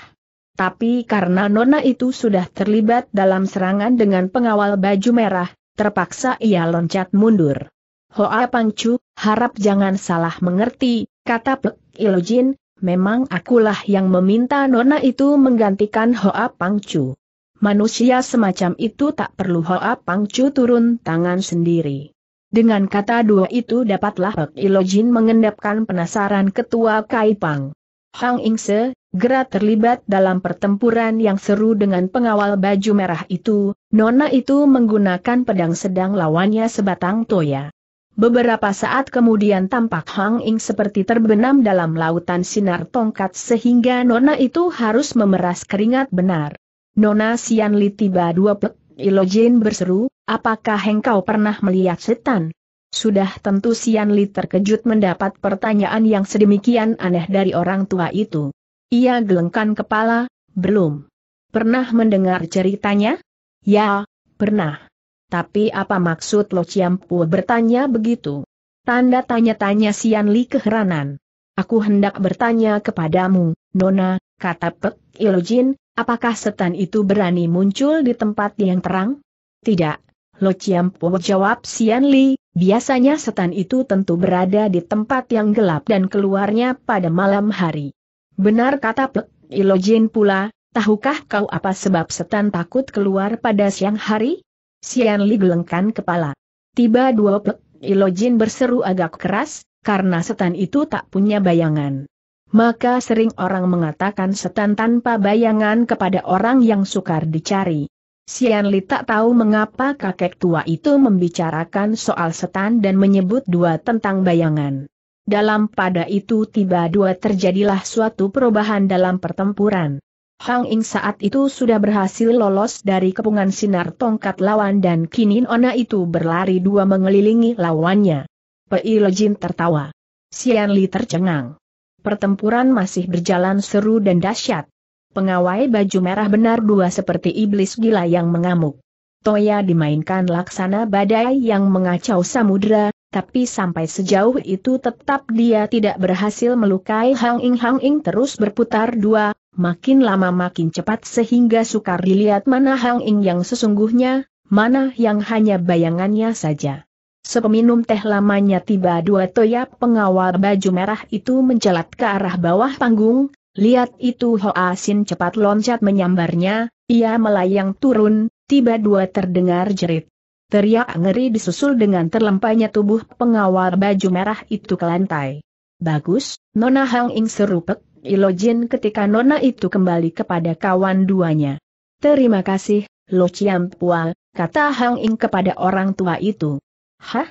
Tapi karena Nona itu sudah terlibat dalam serangan dengan pengawal baju merah, terpaksa ia loncat mundur. Hoa Pangcu, harap jangan salah mengerti, kata Plek Ilojin, memang akulah yang meminta Nona itu menggantikan Hoa Pangcu. Manusia semacam itu tak perlu Hoa Pangcu turun tangan sendiri. Dengan kata dua itu dapatlah Hek Ilojin mengendapkan penasaran ketua Kaipang. Hang Ingse, gerak terlibat dalam pertempuran yang seru dengan pengawal baju merah itu, Nona itu menggunakan pedang sedang lawannya sebatang toya. Beberapa saat kemudian tampak Hang Ing seperti terbenam dalam lautan sinar tongkat sehingga Nona itu harus memeras keringat benar. Nona Sian Li tiba dua pek, Ilojin berseru, apakah engkau pernah melihat setan? Sudah tentu Sian Li terkejut mendapat pertanyaan yang sedemikian aneh dari orang tua itu. Ia gelengkan kepala, belum. Pernah mendengar ceritanya? Ya, pernah. Tapi apa maksud Lo Chiampu bertanya begitu? Tanda tanya-tanya Sian Li keheranan. Aku hendak bertanya kepadamu, Nona, kata Pek Ilojin, apakah setan itu berani muncul di tempat yang terang? Tidak, Lo Chiam Po jawab Sian Li, biasanya setan itu tentu berada di tempat yang gelap dan keluarnya pada malam hari. Benar kata Pek Ilojin pula, tahukah kau apa sebab setan takut keluar pada siang hari? Sian Li gelengkan kepala. Tiba dua Pek Ilojin berseru agak keras, karena setan itu tak punya bayangan. Maka sering orang mengatakan setan tanpa bayangan kepada orang yang sukar dicari. Sian Li tak tahu mengapa kakek tua itu membicarakan soal setan dan menyebut dua tentang bayangan. Dalam pada itu tiba dua terjadilah suatu perubahan dalam pertempuran. Hang Ing saat itu sudah berhasil lolos dari kepungan sinar tongkat lawan dan kini Ona itu berlari dua mengelilingi lawannya. Pei Lejin tertawa. Sian Li tercengang. Pertempuran masih berjalan seru dan dahsyat. Pengawai baju merah benar dua seperti iblis gila yang mengamuk. Toya dimainkan laksana badai yang mengacau samudera, tapi sampai sejauh itu tetap dia tidak berhasil melukai Hang Ing Hang Ing terus berputar dua, makin lama makin cepat sehingga sukar dilihat mana Hang Ing yang sesungguhnya, mana yang hanya bayangannya saja. Sepeminum teh lamanya tiba dua toya pengawal baju merah itu mencelat ke arah bawah panggung, Lihat itu Hoa Sin cepat loncat menyambarnya, ia melayang turun, tiba dua terdengar jerit. Teriak ngeri disusul dengan terlempanya tubuh pengawal baju merah itu ke lantai. Bagus, Nona Hang Ing serupek, Ilojin ketika Nona itu kembali kepada kawan duanya. Terima kasih, Lo Chiam Pua, kata Hang Ing kepada orang tua itu. Hah?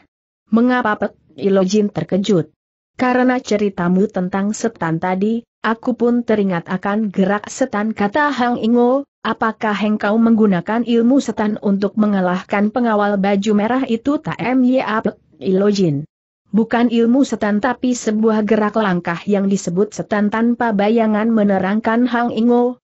Mengapa Pek Ilojin terkejut? Karena ceritamu tentang setan tadi, Aku pun teringat akan gerak setan kata Hang Ingo, apakah engkau menggunakan ilmu setan untuk mengalahkan pengawal baju merah itu tak myap, ilojin. Bukan ilmu setan tapi sebuah gerak langkah yang disebut setan tanpa bayangan menerangkan Hang Ingo,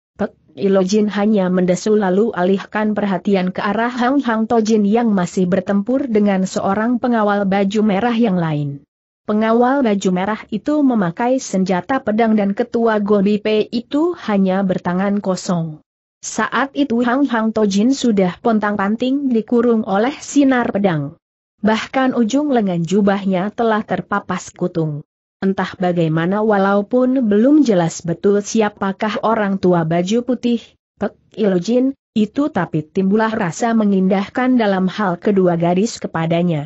ilojin hanya mendesu lalu alihkan perhatian ke arah Hang Hang Tojin yang masih bertempur dengan seorang pengawal baju merah yang lain. Pengawal baju merah itu memakai senjata pedang dan ketua Gobipe itu hanya bertangan kosong. Saat itu Hang Hang Tojin sudah pontang-panting dikurung oleh sinar pedang. Bahkan ujung lengan jubahnya telah terpapas kutung. Entah bagaimana walaupun belum jelas betul siapakah orang tua baju putih, Pek Ilojin, itu tapi timbulah rasa mengindahkan dalam hal kedua garis kepadanya.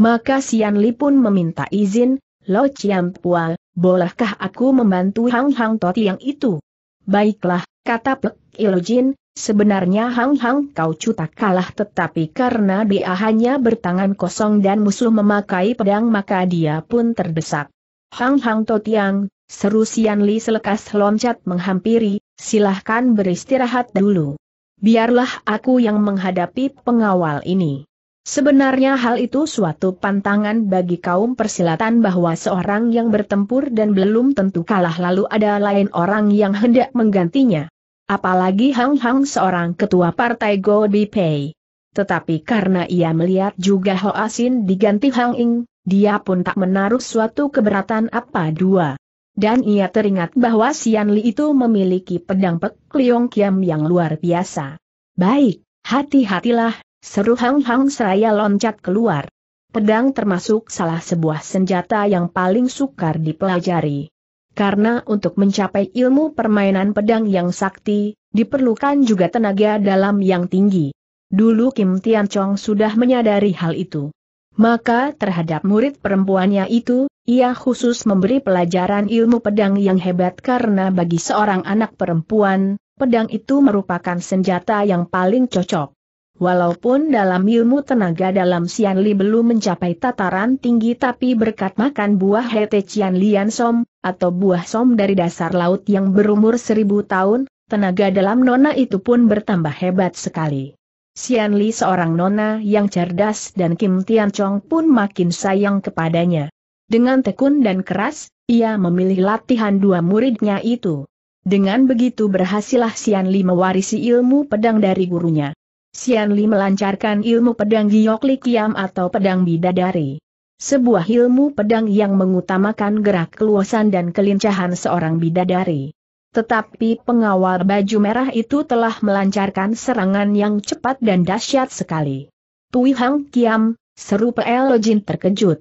Maka Sian Li pun meminta izin, Lo Chiam Pua, bolehkah aku membantu Hang Hang Toti yang itu? Baiklah, kata Pek Iljin, sebenarnya Hang Hang Kau Cuta kalah tetapi karena dia hanya bertangan kosong dan musuh memakai pedang maka dia pun terdesak. Hang Hang yang, seru Sian Li selekas loncat menghampiri, silahkan beristirahat dulu. Biarlah aku yang menghadapi pengawal ini. Sebenarnya hal itu suatu pantangan bagi kaum persilatan bahwa seorang yang bertempur dan belum tentu kalah lalu ada lain orang yang hendak menggantinya. Apalagi Hang Hang seorang ketua partai Go Bipei. Tetapi karena ia melihat juga Ho Asin diganti Hang Ing, dia pun tak menaruh suatu keberatan apa dua. Dan ia teringat bahwa Sian Li itu memiliki pedang Pek Liong Kiam yang luar biasa. Baik, hati-hatilah, Seru hang-hang seraya loncat keluar. Pedang termasuk salah sebuah senjata yang paling sukar dipelajari. Karena untuk mencapai ilmu permainan pedang yang sakti, diperlukan juga tenaga dalam yang tinggi. Dulu Kim Tian Chong sudah menyadari hal itu. Maka terhadap murid perempuannya itu, ia khusus memberi pelajaran ilmu pedang yang hebat karena bagi seorang anak perempuan, pedang itu merupakan senjata yang paling cocok. Walaupun dalam ilmu tenaga dalam Sian Li belum mencapai tataran tinggi tapi berkat makan buah hete Cian Lian Som, atau buah som dari dasar laut yang berumur seribu tahun, tenaga dalam nona itu pun bertambah hebat sekali. Sian Li seorang nona yang cerdas dan Kim Tian Chong pun makin sayang kepadanya. Dengan tekun dan keras, ia memilih latihan dua muridnya itu. Dengan begitu berhasillah Sian Li mewarisi ilmu pedang dari gurunya. Xian Li melancarkan ilmu pedang Li Kiam atau pedang bidadari. Sebuah ilmu pedang yang mengutamakan gerak keluasan dan kelincahan seorang bidadari. Tetapi pengawal baju merah itu telah melancarkan serangan yang cepat dan dahsyat sekali. Tui Hang Kiam, seru PL Jin terkejut.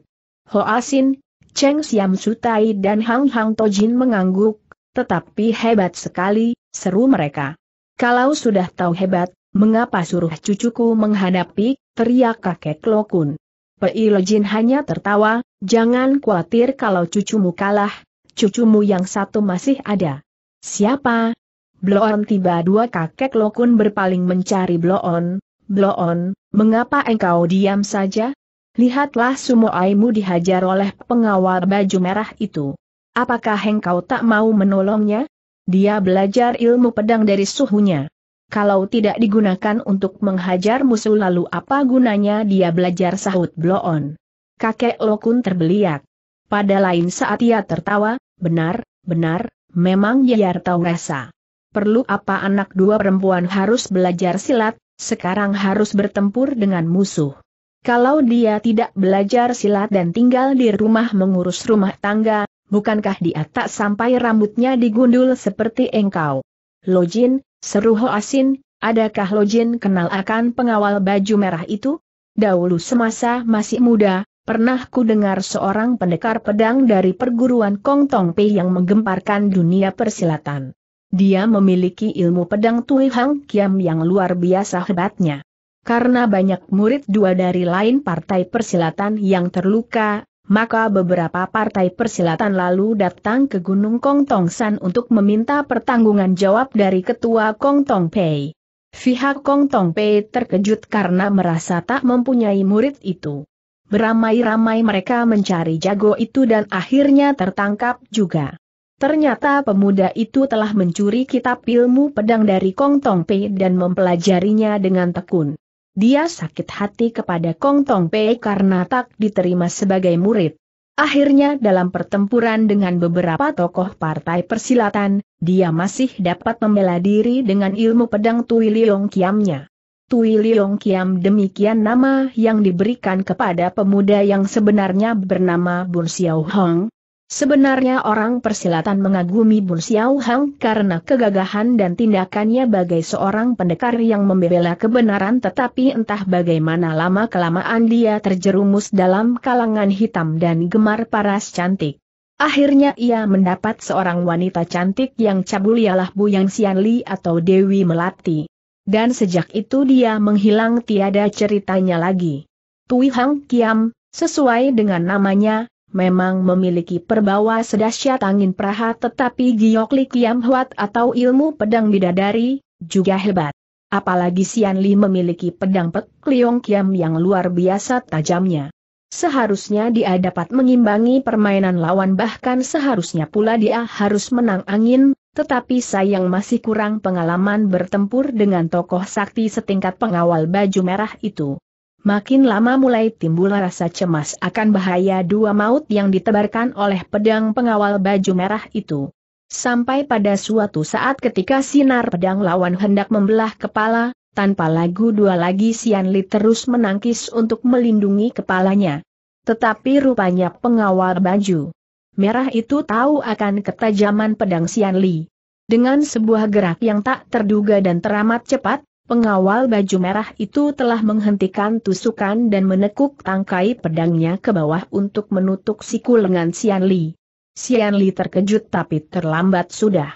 Ho Asin, Cheng Siam Sutai dan Hang Hang Tojin mengangguk, tetapi hebat sekali, seru mereka. Kalau sudah tahu hebat, Mengapa suruh cucuku menghadapi, teriak kakek Lokun. Pei Lojin hanya tertawa, jangan khawatir kalau cucumu kalah, cucumu yang satu masih ada. Siapa? Bloon tiba dua kakek Lokun berpaling mencari Bloon. Bloon, mengapa engkau diam saja? Lihatlah sumoaimu dihajar oleh pengawal baju merah itu. Apakah engkau tak mau menolongnya? Dia belajar ilmu pedang dari suhunya. Kalau tidak digunakan untuk menghajar musuh lalu apa gunanya dia belajar sahut bloon. Kakek Lokun terbeliak. Pada lain saat ia tertawa, benar, benar, memang Yayar tahu rasa. Perlu apa anak dua perempuan harus belajar silat, sekarang harus bertempur dengan musuh. Kalau dia tidak belajar silat dan tinggal di rumah mengurus rumah tangga, bukankah dia tak sampai rambutnya digundul seperti engkau? Lojin, Seru Ho Asin, adakah Lo Jin kenal akan pengawal baju merah itu? Dahulu semasa masih muda, Pernah ku dengar seorang pendekar pedang dari perguruan Kong Tong Pei yang menggemparkan dunia persilatan. Dia memiliki ilmu pedang Tui Hang Kiam yang luar biasa hebatnya. Karena banyak murid dua dari lain partai persilatan yang terluka, maka beberapa partai persilatan lalu datang ke Gunung Kong Tong San untuk meminta pertanggungan jawab dari ketua Kong Tong Pei. Pihak Kong Tong Pei terkejut karena merasa tak mempunyai murid itu. Beramai-ramai mereka mencari jago itu dan akhirnya tertangkap juga. Ternyata pemuda itu telah mencuri kitab ilmu pedang dari Kong Tong Pei dan mempelajarinya dengan tekun. Dia sakit hati kepada Kong Tong Pei karena tak diterima sebagai murid. Akhirnya dalam pertempuran dengan beberapa tokoh partai persilatan, dia masih dapat membela diri dengan ilmu pedang Tui Liong Kiamnya. Tui Liong Kiam demikian nama yang diberikan kepada pemuda yang sebenarnya bernama Bun Xiao Hong, Sebenarnya orang persilatan mengagumi Bun Xiao Hang karena kegagahan dan tindakannya bagai seorang pendekar yang membela kebenaran tetapi entah bagaimana lama kelamaan dia terjerumus dalam kalangan hitam dan gemar paras cantik. Akhirnya ia mendapat seorang wanita cantik yang cabul ialah cabulialah Yang Xianli atau Dewi Melati. Dan sejak itu dia menghilang tiada ceritanya lagi. Tui Hang Kiam, sesuai dengan namanya, memang memiliki perbawa sedahsyat angin praha tetapi Giokli Kiam Huat atau ilmu pedang bidadari, juga hebat. Apalagi Sian Li memiliki pedang Pek Liong Kiam yang luar biasa tajamnya. Seharusnya dia dapat mengimbangi permainan lawan bahkan seharusnya pula dia harus menang angin, tetapi sayang masih kurang pengalaman bertempur dengan tokoh sakti setingkat pengawal baju merah itu. Makin lama mulai timbul rasa cemas akan bahaya dua maut yang ditebarkan oleh pedang pengawal baju merah itu. Sampai pada suatu saat ketika sinar pedang lawan hendak membelah kepala, tanpa lagu dua lagi Sian Li terus menangkis untuk melindungi kepalanya. Tetapi rupanya pengawal baju merah itu tahu akan ketajaman pedang Sian Li. Dengan sebuah gerak yang tak terduga dan teramat cepat, Pengawal baju merah itu telah menghentikan tusukan dan menekuk tangkai pedangnya ke bawah untuk menutup siku lengan Sian Li. Sian Li terkejut tapi terlambat sudah.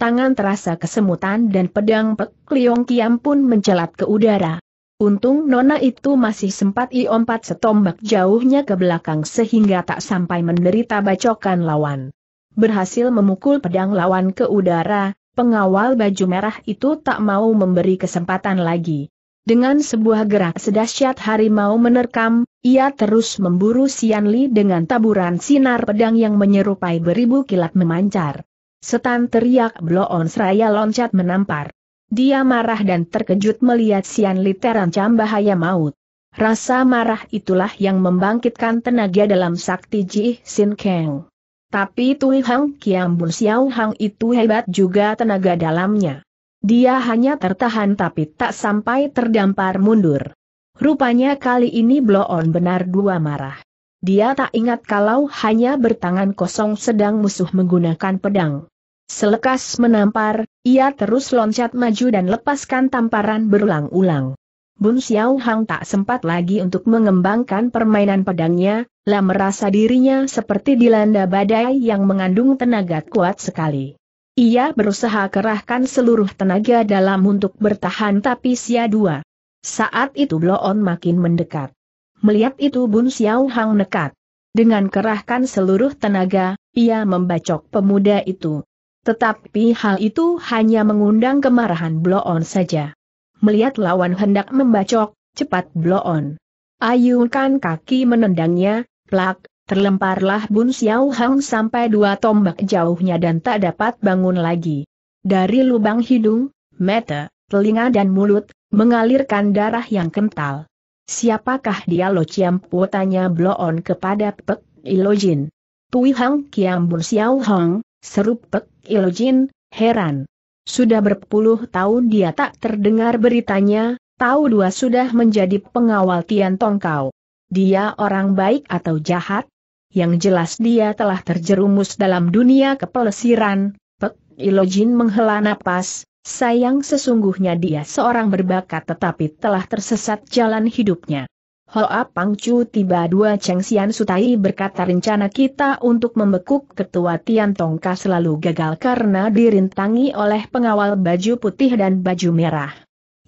Tangan terasa kesemutan dan pedang Pek Liong Kiam pun mencelat ke udara. Untung Nona itu masih sempat iompat setombak jauhnya ke belakang sehingga tak sampai menderita bacokan lawan. Berhasil memukul pedang lawan ke udara, Pengawal baju merah itu tak mau memberi kesempatan lagi. Dengan sebuah gerak sedahsyat harimau menerkam, ia terus memburu Sian Li dengan taburan sinar pedang yang menyerupai beribu kilat memancar. Setan teriak bloon seraya loncat menampar. Dia marah dan terkejut melihat Sian Li terancam bahaya maut. Rasa marah itulah yang membangkitkan tenaga dalam sakti Ji Sin Kang. Tapi Tui Hang Kiambun Xiao Hang itu hebat juga tenaga dalamnya. Dia hanya tertahan tapi tak sampai terdampar mundur. Rupanya kali ini Bloon benar dua marah. Dia tak ingat kalau hanya bertangan kosong sedang musuh menggunakan pedang. Selekas menampar, ia terus loncat maju dan lepaskan tamparan berulang-ulang. Bun Xiao Hang tak sempat lagi untuk mengembangkan permainan pedangnya, lah merasa dirinya seperti dilanda badai yang mengandung tenaga kuat sekali. Ia berusaha kerahkan seluruh tenaga dalam untuk bertahan tapi sia-dua. Saat itu Bloon makin mendekat. Melihat itu Bun Xiao Hang nekat. Dengan kerahkan seluruh tenaga, ia membacok pemuda itu. Tetapi hal itu hanya mengundang kemarahan Bloon saja. Melihat lawan hendak membacok, cepat blow on. Ayunkan kaki menendangnya, plak, terlemparlah Bun Xiao Hang sampai dua tombak jauhnya dan tak dapat bangun lagi. Dari lubang hidung, mata, telinga dan mulut, mengalirkan darah yang kental. Siapakah dia Lo Ciampu tanya Bloon kepada Pek Ilojin. Tui Hang Kiam Bun Xiao Hang, seru Pek Ilojin, heran. Sudah berpuluh tahun dia tak terdengar beritanya, tahu dua sudah menjadi pengawal Tian Tongkau. Dia orang baik atau jahat? Yang jelas dia telah terjerumus dalam dunia kepelesiran, Pek Ilojin menghela napas, sayang sesungguhnya dia seorang berbakat tetapi telah tersesat jalan hidupnya. Hoa Pang Chu tiba dua Cheng Sian Sutai berkata rencana kita untuk membekuk ketua Tian Tongka selalu gagal karena dirintangi oleh pengawal baju putih dan baju merah.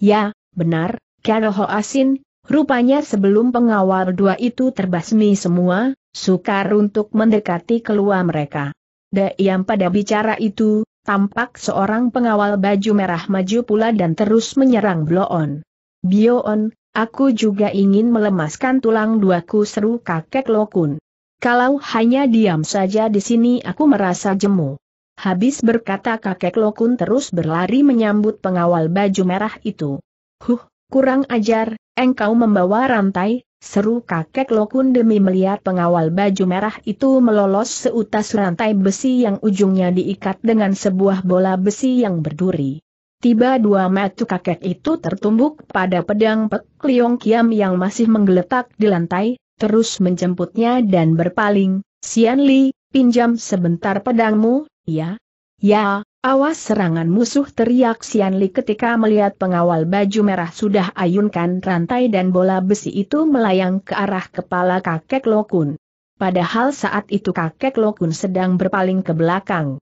Ya, benar, kalau Hoa Sin, rupanya sebelum pengawal dua itu terbasmi semua, sukar untuk mendekati keluar mereka. Diam pada bicara itu, tampak seorang pengawal baju merah maju pula dan terus menyerang Bloon. Bioon, Aku juga ingin melemaskan tulang duaku seru kakek Lokun. Kalau hanya diam saja di sini aku merasa jemu. Habis berkata kakek Lokun terus berlari menyambut pengawal baju merah itu. Huh, kurang ajar, engkau membawa rantai, seru kakek Lokun demi melihat pengawal baju merah itu melolos seutas rantai besi yang ujungnya diikat dengan sebuah bola besi yang berduri. Tiba dua mata kakek itu tertumbuk pada pedang Pek Liong Kiam yang masih menggeletak di lantai, terus menjemputnya dan berpaling, Sian Li, pinjam sebentar pedangmu, ya? Ya, awas serangan musuh teriak Sian Li ketika melihat pengawal baju merah sudah ayunkan rantai dan bola besi itu melayang ke arah kepala kakek Lokun. Padahal saat itu kakek Lokun sedang berpaling ke belakang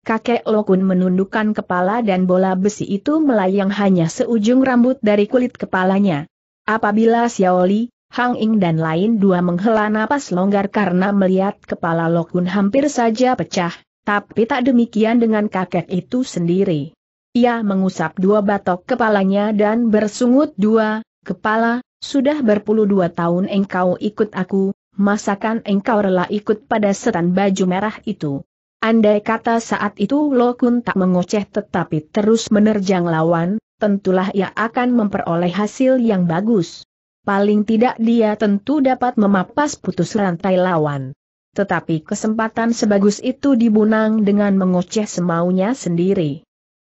kakek Lokun menundukkan kepala dan bola besi itu melayang hanya seujung rambut dari kulit kepalanya. Apabila Xiaoli, Hang Ing dan lain dua menghela napas longgar karena melihat kepala Lokun hampir saja pecah, tapi tak demikian dengan kakek itu sendiri. Ia mengusap dua batok kepalanya dan bersungut dua, kepala, sudah berpuluh dua tahun engkau ikut aku, masakan engkau rela ikut pada setan baju merah itu. Andai kata saat itu Lokun tak mengoceh tetapi terus menerjang lawan, tentulah ia akan memperoleh hasil yang bagus. Paling tidak dia tentu dapat memapas putus rantai lawan. Tetapi kesempatan sebagus itu dibunang dengan mengoceh semaunya sendiri.